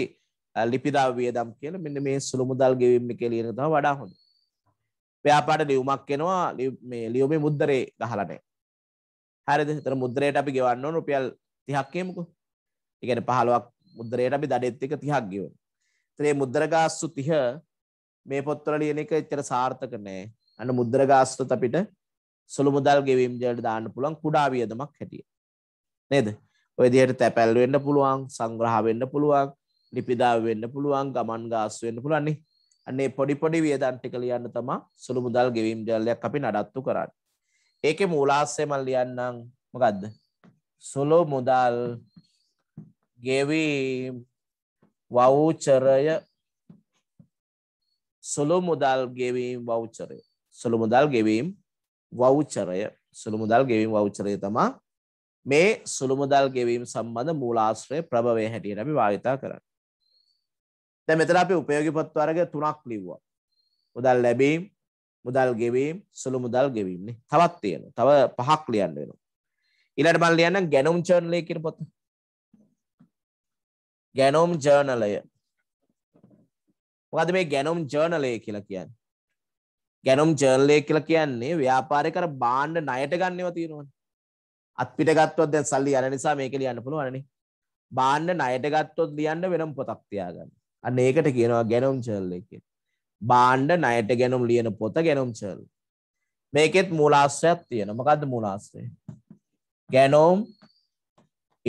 ලිපිදා වියදම් කියල මෙන්න මේ සුළු මුදල් ගෙවීම කෙලියෙන තම වඩා හොඳ ව්‍යාපාට ලියවුමක් කෙනවා මේ ලියවමේ මුද්දරේ දහලනේ හරිද තර මුද්‍රයට අපි ගෙවන්න රුපියල් තිහක්කයමකු එකන පහළුවක් මුද්‍රයට අපි දඩෙත් එක තිහක් ගිව ත්‍රේ මුද්‍රගාස්සු තිහ මේ පොත්තර ලියන එක එච්චර සාර්ථක නෑ අන්න මුද්‍රගාස්තුත අපිට සුළු මුදල් ගෙවීම් ජයට දාන්න පුළුවන් කුඩා වියදමක් හැටියට. නේද? ඔය විදිහට තැපැල් වෙන්න පුළුවන්, සංග්‍රහ වෙන්න පුළුවන්, ලිපිදා වෙන්න පුළුවන්, ගමන් ගාස් වෙන්න පුළුවන් නේ. අන්නේ පොඩි පොඩි වියදම් ටික ලියන්න තමයි සුළු මුදල් ගෙවීම් ජාලයක් අපි නඩත්තු කරන්නේ. ඒකේ මූලාශ්‍රය මම ලියන්නම් මොකද්ද? සුළු මුදල් ගෙවීම් වවුචරය සුළු මුදල් ගෙවීම් වවුචරය. සුළු මුදල් ගෙවීම් වෞචරය සුළු මුදල් ගෙවීම වෞචරය තමා මේ සුළු මුදල් ගෙවීම සම්බන්ධ මූලාශ්‍රය ප්‍රභවය හැටියට අපි භාවිතා කරන්න. දැන් මෙතන අපි උපයෝගීපත් වර්ග තුනක් ලිව්වා. මුදල් ලැබීම, මුදල් ගෙවීම, සුළු මුදල් ගෙවීම නේ. තවත් තියෙනවා. තව පහක් ලියන්න වෙනවා. ඊළඟට මම ලියන්නම් ගැනුම් ජර්නලය කියන පොත. ගැනුම් ජර්නලය. මොකද මේ ගැනුම් ජර්නලය කියලා කියන්නේ? ගැනුම් ජර්ලය කියලා කියන්නේ ව්‍යාපාරය කර බාණ්ඩ ණයට ගන්නවා තියෙනවනේ. අත්පිට ගත්තොත් දැන් සල්ලි යන නිසා මේක ලියන්න පුළුවන්නේ. බාණ්ඩ ණයට ගත්තොත් ලියන්න වෙනම පොතක් තියාගන්න. අන්න ඒකට කියනවා ගැනුම් ජර්ලය කියලා. බාණ්ඩ ණයට ගැනුම් ලියන පොත ගැනුම් ජර්ලය. මේකෙත් මූලාශ්‍රයක් තියෙනවා. මොකද්ද මූලාශ්‍රය? ගැනුම්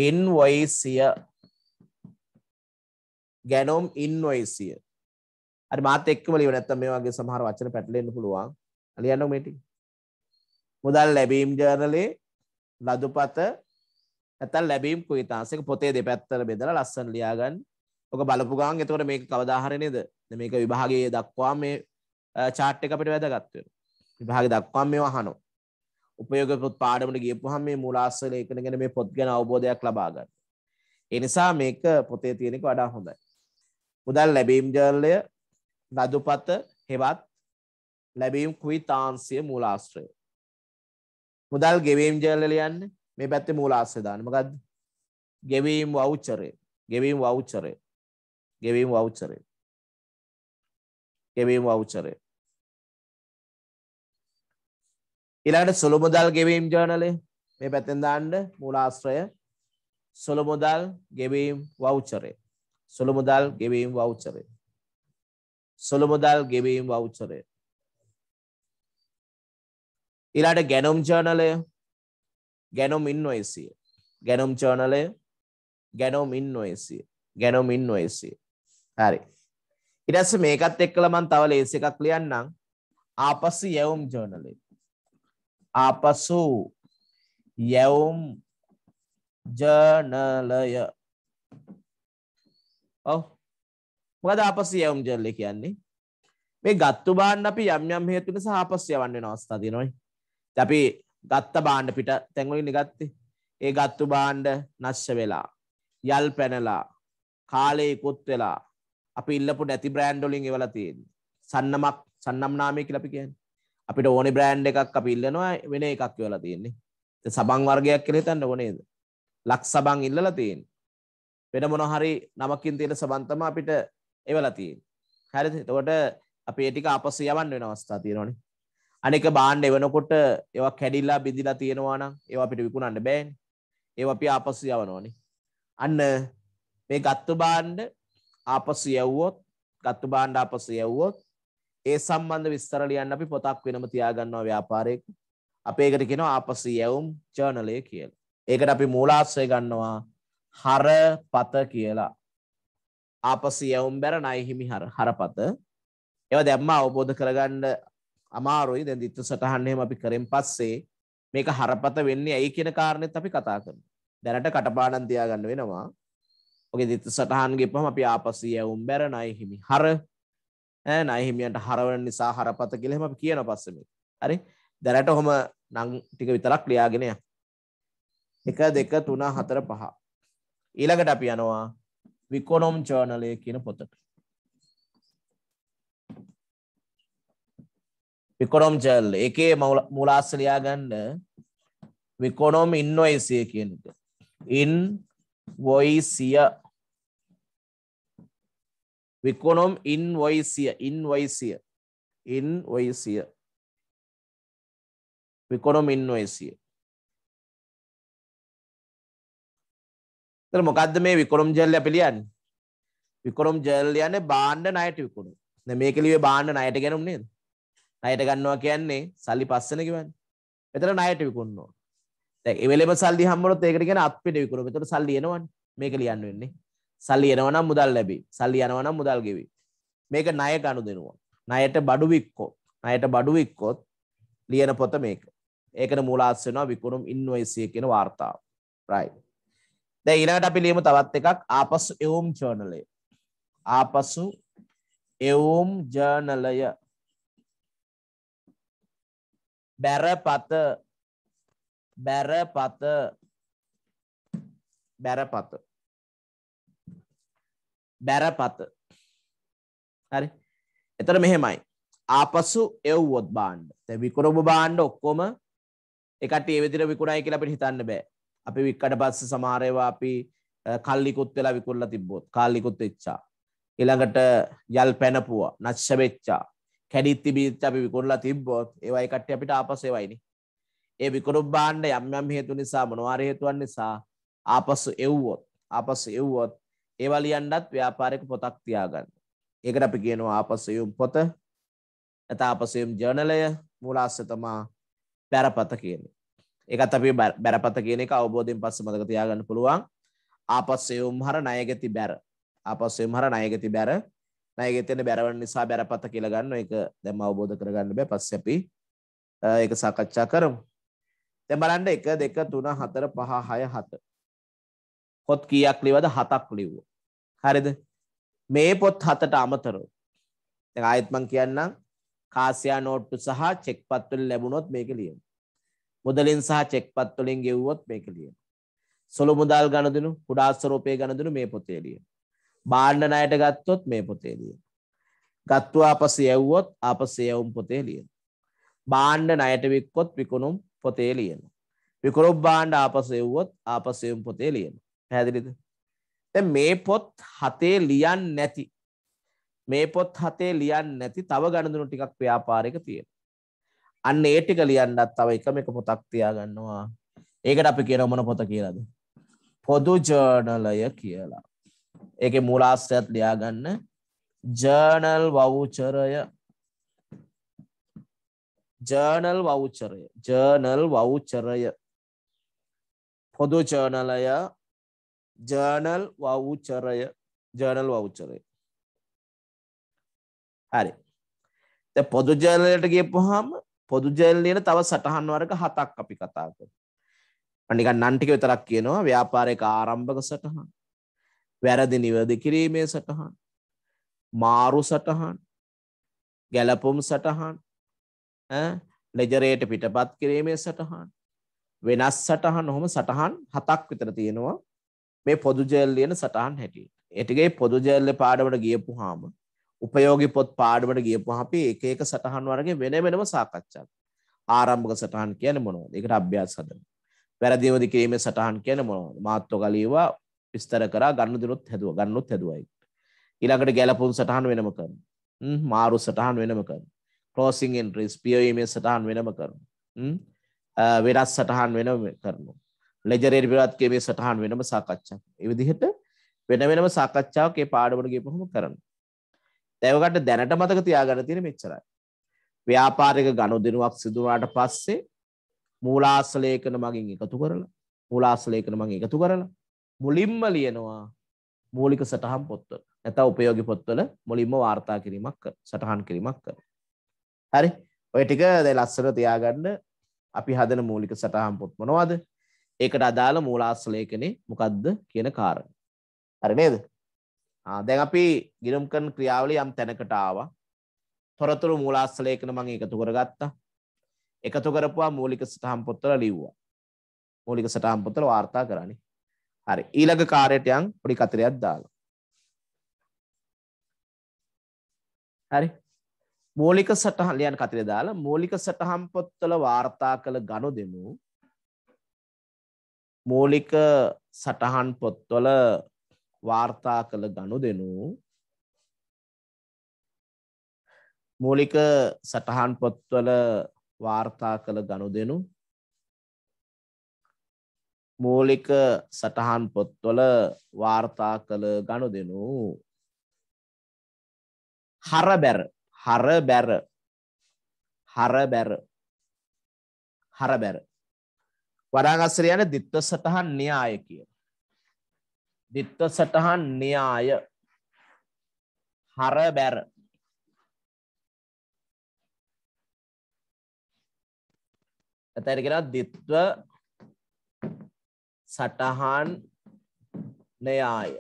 ඉන්වොයිසිය ගැනුම් ඉන්වොයිසිය හරි මාත් එක්කම ලියව නැත්තම් මේ වගේ සමහර වචන පැටලෙන්න පුළුවන්. ලියන්න මේ ටික. මුදල් ලැබීම් ජර්නලේ ලදුපත නැත්තම් ලැබීම් කුවිතාංශ එක පොතේ දෙපැත්තට බෙදලා ලස්සන ලියාගන්න. ඔක බලපු ගමන් එතකොට මේක කවදා හරි නේද? මේක විභාගයේ දක්වා මේ chart එක අපිට වැදගත් වෙනවා. විභාගයේ දක්වා මේව අහනවා. උපයෝග පොත් පාඩමට ගියපුවහම මේ මූලාශ්‍ර ලේඛන ගැන මේ පොත් ගැන අවබෝධයක් ලබා ගන්න. ඒ නිසා මේක පොතේ තියෙන එක වඩා හොඳයි. මුදල් ලැබීම් ජර්නලය නදුපත හෙවත් ලැබීම් කුවිතාන්සිය මූලාශ්‍රය. මුදල් ගෙවීම් ජයල්ල යන්න මේ පැත්තේ මූලාශ්‍රය දාන්න. මොකද්ද? ගෙවීම් වවුචරය. ගෙවීම් වවුචරය. ගෙවීම් වවුචරය. ගෙවීම් වවුචරය. ඊළඟට සුළු මුදල් ගෙවීම් ජර්නලය මේ පැත්තෙන් දාන්න මූලාශ්‍රය සුළු මුදල් ගෙවීම් වවුචරය. සුළු මුදල් ගෙවීම් වවුචරය. සොළමුදල් ගෙවීම් වෞචරය. ඉරට ගැනුම් ජර්නලය ගැනුම් ඉන්වේසිය ගැනුම් ජර්නලය ගැනුම් ඉන්වේසිය ගැනුම් ඉන්වේසිය හරි ඉරස මේකත් එක්කල මන් තව ලේසි එකක් ලියන්නම් ආපසු යැවුම් ජර්නලය ආපසු යැවුම් ජර්නලය ඔව් මොකද ආපස්සට යවුම් ජර්ලේ කියන්නේ මේ ගත්තු බාන්න අපි යම් යම් හේතු නිසා ආපස්සට යවන්න වෙන අවස්ථා තියෙනවායි. අපි ගත්ත බාන්න පිට තැන් වලින් ගත්තේ. ඒ ගත්තු බාන්න නැස්ස වෙලා යල් පැනලා කාලේ ඉක්ොත් වෙලා අපි ඉල්ලපු නැති බ්‍රෑන්ඩ් වලින් ඒවලා තියෙන්නේ. සන්නමක් සන්නම් නාමය කියලා අපි කියන්නේ. අපිට ඕනේ බ්‍රෑන්ඩ් එකක් අපි ඉල්ලනවා වෙන එකක් ඒවලා තියෙන්නේ. සබන් වර්ගයක් කියලා හිතන්න ඕනේද? ලක් සබන් ඉල්ලලා තියෙන්නේ. වෙන මොන හරි නමකින් තියෙන සබන් තමයි අපිට එවලා තියෙන්නේ. හරිද? එතකොට අපි ඒ ටික ආපස්සු යවන්න වෙන අවස්ථා තියෙනවනේ. අනික බාණ්ඩ එවනකොට ඒවා කැඩිලා බිඳිලා තියෙනවා නම් ඒවා අපිට විකුණන්න බෑනේ. ඒවා අපි ආපස්සු යවනවනේ. අන්න මේ ගත්තු බාණ්ඩ ආපස්සු යවුවොත් ගත්තු බාණ්ඩ ආපස්සු යවුවොත් ඒ සම්බන්ධ විස්තර ලියන්න අපි පොතක් වෙනම තියාගන්නවා ව්‍යාපාරයක. අපි ඒකට කියනවා ආපස්සු යවුම් ජර්නලය කියලා. ඒකට අපි මූලාශ්‍රය ගන්නවා හරපත කියලා. ආපසියවුම් බැර නයහිමි හර හරපත ඒව දැම්ම අවබෝධ කරගන්න අමාරුයි දැන් දිත්තු සටහන්නෙම අපි කරෙන් පස්සේ මේක හරපත වෙන්නේ ඇයි කියන කාරණෙත් අපි කතා කරමු. දැනට කටපාඩම් තියාගන්න වෙනවා. ඔගේ දිත්තු සටහන් ගිපම අපි ආපසියවුම් බැර නයහිමි හර ඈ නයහිමියන්ට හරවන නිසා හරපත කියලා එහෙම අපි කියන පස්සේ මේක. හරි? දැනට ඔහම නම් ටික විතරක් ලියාගෙන යන්න. 1 2 3 4 5 ඊළඟට අපි යනවා විකොනොම් ජර්නලය කියන පොතට විකොනොම් ජල් එකේ මුලාස්සලයා ගන්න විකොනොම් ඉන්නොයිසය කියන එක ඉන් වොයිසිය විකොනොම් ඉන් වොයිසිය ඉන් වයිසිය ඉන් වයිසිය විකොනොම් ඉන්වයිසිය තර මොකක්ද මේ විකොරම් ජල්ල පිළියන් විකොරම් ජල් යන බාණ්ඩ නයට විකුණු ද මේ කලිවේ බාණ්ඩ නයට ගැනුම් නේද නයට ගන්නවා කියන්නේ සල්ලි පස්සන කිවන්න එතර නයට විකුණනවා එවලෙම සල්ලි හම්මරොත් ඒකට ගැන අපිට විකුණු එතට සල්ලි එනවන් මේක ලියන්න වෙන්නේ සල්ලි එනවනම් මුදල් ලැබි සල්ලි යනවනම් මුදල් ගෙවි මේක ණය ගනු දෙනවා ණයට බඩු වික්කෝ ණයට බඩු වික්කොත් ලියන පොත මේක ඒකට මූලාශ්‍ර වෙනවා විකුණුම් ඉන්වොයිස් කියන වාර්තාව right දැන් ඊළඟට අපි ලියමු තවත් එකක් ආපසු එවුම් ජර්නලය. ආපසු එවුම් ජර්නලය. බැරපත බැරපත බැරපත බැරපත හරි එතර මෙහෙමයි ආපසු එව්වොත් බාණ්ඩ තැ විකුරඹ බාණ්ඩ ඔක්කොම එකට ඒවිදිර විකුණයි කියලා අපිට හිතන්න බෑ අපි වික්කට පස්ස සමාරයවා අපි කල්ලිකුත් වෙලා විකුල්ල තිබ්බොත් කාල්ලිකුත් වෙච්චා එළඟට යල් පැනපුුව නච්ෂ වෙච්චා කැඩිත්ති බීච්ච අපි විකුල්ලා තිබ්බොත් ඒවයි කට්ට අපිට ආපසේවයිනි ඒ විකුරු බාණ්ඩ යම්යම් හේතු නිසා මොනවාර හේතුවන් නිසා ආපස්සු එව්වොත් ආපස්සු එව්වොත් ඒවලියන්නත් ව්‍යාපාරක පොතක් තියාගන්න ඒකට අපි කියනවා ආපස්සයුම් පොත ඇත ආපසයුම් ජර්නලය මුලාස්ස තමා පැරපත කියන්නේ එකත් අපි බැරපත කියන එක අවබෝධයෙන් පස්ස මතක තියාගන්න පුළුවන් ආපස්සෙවුම් හර ණයගති බැර ආපස්සෙවුම් හර ණයගති බැර ණයගෙතෙන බැරවන නිසා බැරපත කියලා ගන්න ඒක දැන් අවබෝධ කරගන්න බෑ පස්සේ අපි ඒක සාකච්ඡා කරමු දැන් බලන්න 1 2 3 4 5 6 7 පොත් කීයක් ලිවද හතක් ලිව්වා හරිද මේ පොත් හතට අමතරව දැන් ආයෙත් මම කියන්නම් කාසියා නෝට්ටු සහ චෙක් පත්වල ලැබුණොත් මේක ලියන්න මුදලින් සහ චෙක්පත් වලින් ගෙව්වොත් මේක ලියන. සොළු මුදල් ගණදෙනු කුඩා ස්වරූපයේ ගණදෙනු මේ පොතේ ලියන. භාණ්ඩ ණයට ගත්තොත් මේ පොතේ ලියන. ගත්තු ආපසු යැව්වොත් ආපසු යැවුම් පොතේ ලියන. භාණ්ඩ ණයට වික්කොත් විකුණුම් පොතේ ලියන. විකුණුම් භාණ්ඩ ආපසු යැව්වොත් ආපසු යැවුම් පොතේ ලියන. පැහැදිලිද? දැන් මේ පොත් හතේ ලියන්නේ නැති මේ පොත් හතේ ලියන්නේ නැති තව ගණදෙනු ටිකක් ව්‍යාපාරයක තියෙනවා. අන්න ඒ ටික ලියන්නත් තව එකම එක පොතක් තියාගන්නවා. ඒකට අපි කියන මොන පොත කියලාද? පොදු ජර්නලය කියලා. ඒකේ මූලාශ්‍රයත් ලියාගන්න ජර්නල් වවුචරය ජර්නල් වවුචරය ජර්නල් වවුචරය පොදු ජර්නලය ජර්නල් වවුචරය ජර්නල් වවුචරය හරි පොදු ජර්නලයට ගියපුහම පොදුජයල්ලියට තව සටහන් වර්ග හතක් අපි කතා කර. අනික නන්ටික විතරක් කියනවා ව්‍යාපාරයක ආරම්භක සටහන්. වැරදි නිවැරදි කිරීමේ සටහන්. මාරු සටහන්. ගැලපුම් සටහන්. ලෙජරයට පිටපත් කිරීමේ සටහන්. වෙනස් සටහන් ඔහොම සටහන් හතක් විතර තියෙනවා මේ පොදුජයල්ලියන සටහන් හැටියට. එටිගේ පොදුජයල්ල පාඩමට ගියපු හාම උපයෝගි පොත් පාඩුවට ගියපුවා අපි එක එක සටහන් වර්ගේ වෙන වෙනම සාකච්ඡා ආරම්භක සටහන් කියන්නේ මොනවද? ඒකට අභ්‍යාස හදන්න. වැරදිවදි කිරීමේ සටහන් කියන්නේ මොනවද? මාත්ව ගලීවා විස්තර කරා ගන්න දිනුත් හැදුවා. ගන්නුත් හැදුවයි. ඊළඟට ගැලපුම් සටහන් වෙනම කරනවා. මාරු සටහන් වෙනම කරනවා. ක්ලෝසින් එන්ට්‍රීස් පියවීමේ සටහන් වෙනම කරනවා. වෙනස් සටහන් වෙනම කරනවා. ලෙජරේ විරත් කිරීමේ සටහන් වෙනම සාකච්ඡා. ඒ විදිහට වෙන වෙනම සාකච්ඡාවක් ඒ පාඩමට ගියපහම කරනවා. දැවකට දැනට මතක තියාගන්න තියෙන මෙච්චරයි. ව්‍යාපාරික ගනුදෙනුවක් සිදු වුණාට පස්සේ මූලාශ්‍රලේඛන මගින් එකතු කරලා මූලාශ්‍රලේඛන මගින් එකතු කරලා මුලින්ම ලියනවා මූලික සටහන් පොත්වල. නැත්නම් උපයෝගී පොත්වල මුලින්ම වාර්තා කිරීමක් කර සටහන් කිරීමක් කර. හරි. ඔය ටික දැන් ලස්සන තියාගන්න අපි හදන මූලික සටහන් පොත් මොනවද? ඒකට අදාළ මූලාශ්‍රලේඛනේ මොකද්ද කියන කාරණා. හරි නේද? දැන් අපි ගිනුම් කරන ක්‍රියාවලිය යම් තැනකට ආවා. තොරතුරු මූලාශ්‍රලයකන මම එකතු කරගත්තා. එකතු කරපුවා මූලික සටහන් පොත්වල ලිව්වා. මූලික සටහන් පොත්වල වාර්තා කරන්නේ. හරි. ඊළඟ කාර්යයට යම් පොඩි කතරයක් දාලා. හරි. මූලික සටහන් ලියන කතරේ දාලා මූලික සටහන් පොත්වල වාර්තා කළ ගනුදෙනු මූලික සටහන් පොත්වල වාර්තා කළ ගනුදෙනු මූලික සටහන් පොත්වල වාර්තා කළ ගනුදෙනු මූලික සටහන් පොත්වල වාර්තා කළ ගනුදෙනු හර බැර හර බැර හර බැර හර බැර වඩාගස්සර යන දිත්ත සටහන් න්‍යාය කියලා දිත්ත සටහන් න්‍යාය හර බැර ඇතැරගෙන දිත්ව සටහන් න්‍යාය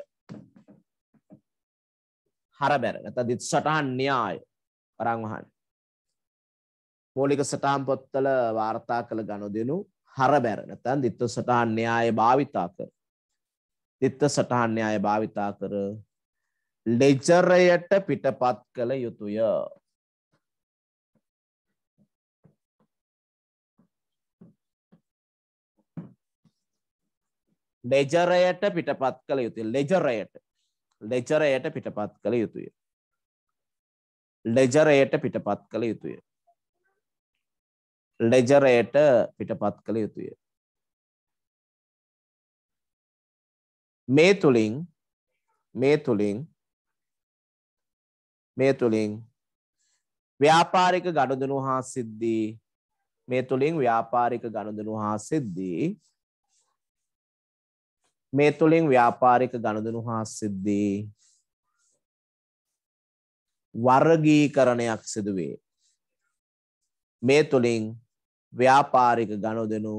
හර බැර ඇත දිත් සටහන් න්‍යාය පරංවහන් මෝලික සටහන් පොත්තල වාර්තා කළ ගණු දෙනු හර බැර නැතැන් දිත්ව සටහන් න්‍යාය භාවිතා කර තිත්ත සටහන් න්‍යාය භාවිතා කර ලෙජරයට පිටපත් කළ යුතුය. ලෙජරයට පිටපත් කළ යුතුය. ලෙජරයට. ලෙජරයට පිටපත් කළ යුතුය. ලෙජරයට පිටපත් කළ යුතුය. ලෙජරයට පිටපත් කළ යුතුය. මේ තුළින් මේ තුළින් මේ තුළින් ව්‍යාපාරික ගණුදනු හා සිද්ධී මේ තුළින් ව්‍යාපාරික ගණුදනු හා සිද්ධී මේ තුළින් ව්‍යාපාරික ගණුදනු හා සිද්ධී වර්ගීකරණයක් සිදුවේ මේ තුළින් ව්‍යාපාරික ගණුදනු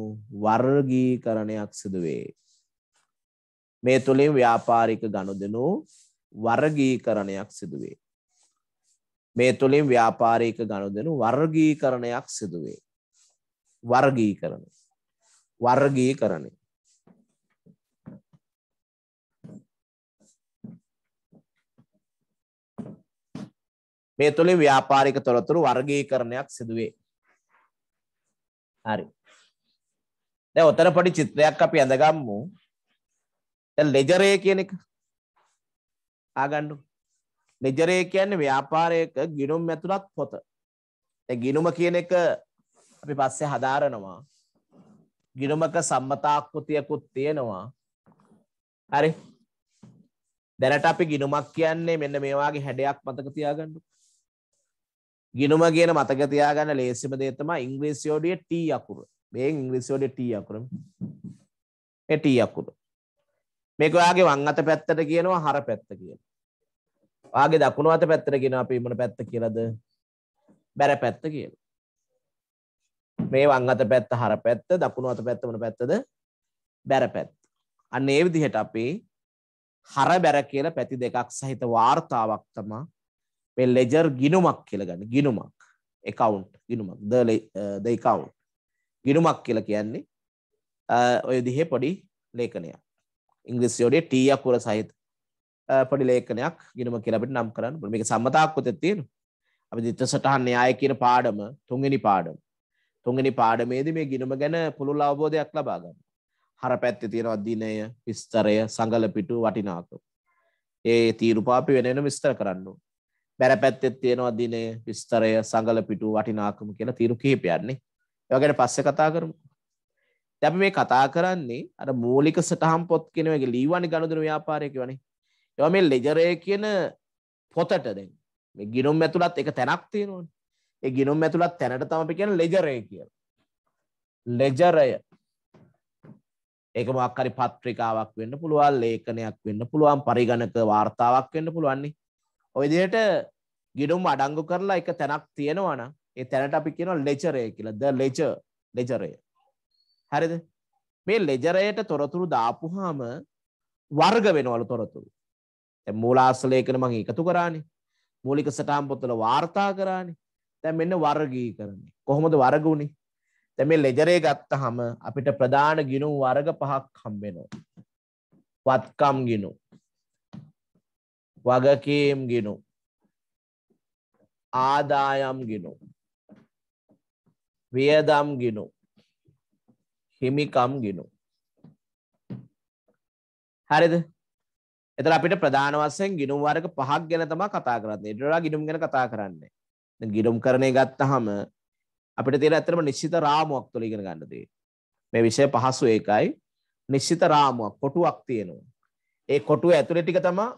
වර්ගීකරණයක් සිදුවේ මේ තුළින් ව්‍යාපාරික ගනුදනු වර්ගීකරණයක් සිදුවේ. මේ තුළින් ව්‍යාපාරික ගනුදනු වර්ගීකරණයක් සිදුවේ. වර්ගීකරණ. වර්ගීකරණය. මේ තුළින් ව්‍යාපාරික තොරතුරු වර්ගීකරණයක් සිදුවේ. හරි. දැන් උතර පොඩි චිත්‍රයක් අපි අඳගම්මු. දැන් ලෙජරේ කියන එක ආගන්නු. ලෙජරේ කියන්නේ ව්‍යාපාරයක ගිණුම් ඇතුළත් පොත. දැන් ගිණුම කියන එක අපි පස්සේ හදාරනවා. ගිණුමක සම්මතාකෘතියකුත් තියෙනවා. හරි. දැනට අපි ගිණුමක් කියන්නේ මෙන්න මේ වගේ හැඩයක් මතක තියාගන්න. ගිණුම කියන මතක තියාගන්න ලේසිම දේ තමයි ඉංග්‍රීසි යෝඩියේ T අකුර. මේ ඉංග්‍රීසි යෝඩියේ T අකුර. මේ T අකුර. මේක ඔයාගේ වං අත පැත්තට කියනවා හර පැත්ත කියලා. ඔයාගේ දකුණු අත පැත්තට කියනවා අපි මොන පැත්ත කියලාද? බැර පැත්ත කියලා. මේ වං අත පැත්ත හර පැත්ත, දකුණු අත පැත්ත මොන පැත්තද? බැර පැත්ත. අන්න ඒ විදිහට අපි හර බැර කියලා පැති දෙකක් සහිත වාර්තාවක් තමයි මේ ලෙජර් ගිනුමක් කියලා ගන්න. ගිනුමක්. account ගිනුමක්. the the account. ගිනුමක් කියලා කියන්නේ ඔය දිහේ පොඩි ලේඛනයක්. ඉංග්‍රීසියෝඩේ ටී අකුර සහිත පොඩි ලේඛනයක් ගිනම කියලා අපිට නම් කරන්න පුළුවන්. මේක සම්මතාක්කතේ තියෙනවා. අපි දිත්‍ය සටහන් න්‍යාය කියන පාඩම තුන්වෙනි පාඩම. තුන්වෙනි පාඩමේදී මේ ගිනම ගැන පුළුල් අවබෝධයක් ලබා ගන්න. හර පැත්තේ තියෙනවා දිනය, විස්තරය, සංගල පිටු වටිනාකම. ඒ තීරුපාපි වෙන වෙනම විස්තර කරන්න ඕන. බැර පැත්තේ තියෙනවා දිනය, විස්තරය, සංගල පිටු වටිනාකම කියලා තීරු කිහිපයක්නේ. ඒ වගේට පස්සේ කතා කරමු. දැන් මේ කතා කරන්නේ අර මූලික සටහන් පොත් කියන එක ලීවන්නේ ගනුදෙනු ව්‍යාපාරයක වනේ. ඒවා මේ ලෙජරේ කියන පොතට දැන් මේ ගිනුම් ඇතුළත් එක තැනක් තියෙනවනේ. ඒ ගිනුම් ඇතුළත් තැනට තමයි අපි කියන්නේ ලෙජරේ කියලා. ලෙජරය. ඒක මොකක් හරි පත්‍රිකාවක් වෙන්න පුළුවන්, ලේඛනයක් වෙන්න පුළුවන්, පරිගණක වාර්තාවක් වෙන්න පුළුවන් නේ. ඔය විදිහට ගිනුම් අඩංගු කරලා එක තැනක් තියෙනවා නම් ඒ තැනට අපි කියනවා ලෙජරේ කියලා. ද ලෙජර් ලෙජරේ. හරිද මේ ලෙජරයට තොරතුරු දාපුහාම වර්ග වෙනවලු තොරතුරු. දැන් මූලාශ්‍රලේඛන මම එකතු කරානේ. මූලික සටහන් පොතල වාර්තා කරානේ. දැන් මෙන්න වර්ගීකරණය. කොහොමද වර්ග උනේ? දැන් මේ ලෙජරේ ගත්තාම අපිට ප්‍රධාන ගිණුම් වර්ග පහක් හම්බ වෙනවා. වත්කම් ගිණුම්. වගකීම් ගිණුම්. ආදායම් ගිණුම්. වියදම් ගිණුම්. හිමිකම් ගිනු. හරිද එතර අපිට ප්‍රධාන වසයෙන් ගිනුම් වර්ග පහක් ගැන තමා කතා කරන්න ඉටලා ගිනුම් ගැන කතා කරන්නේ ගිනුම් කරණය ගත්තහම අපිට තියෙන ඇතරම නිශ්චිත රාමුවක් තුළ ඉගෙන ගන්නදී මේ විෂය පහසු ඒකයි නිශ්චිත රාමුවක් කොටුවක් තියෙනවා ඒ කොටුව ඇතුළේ ටික තමා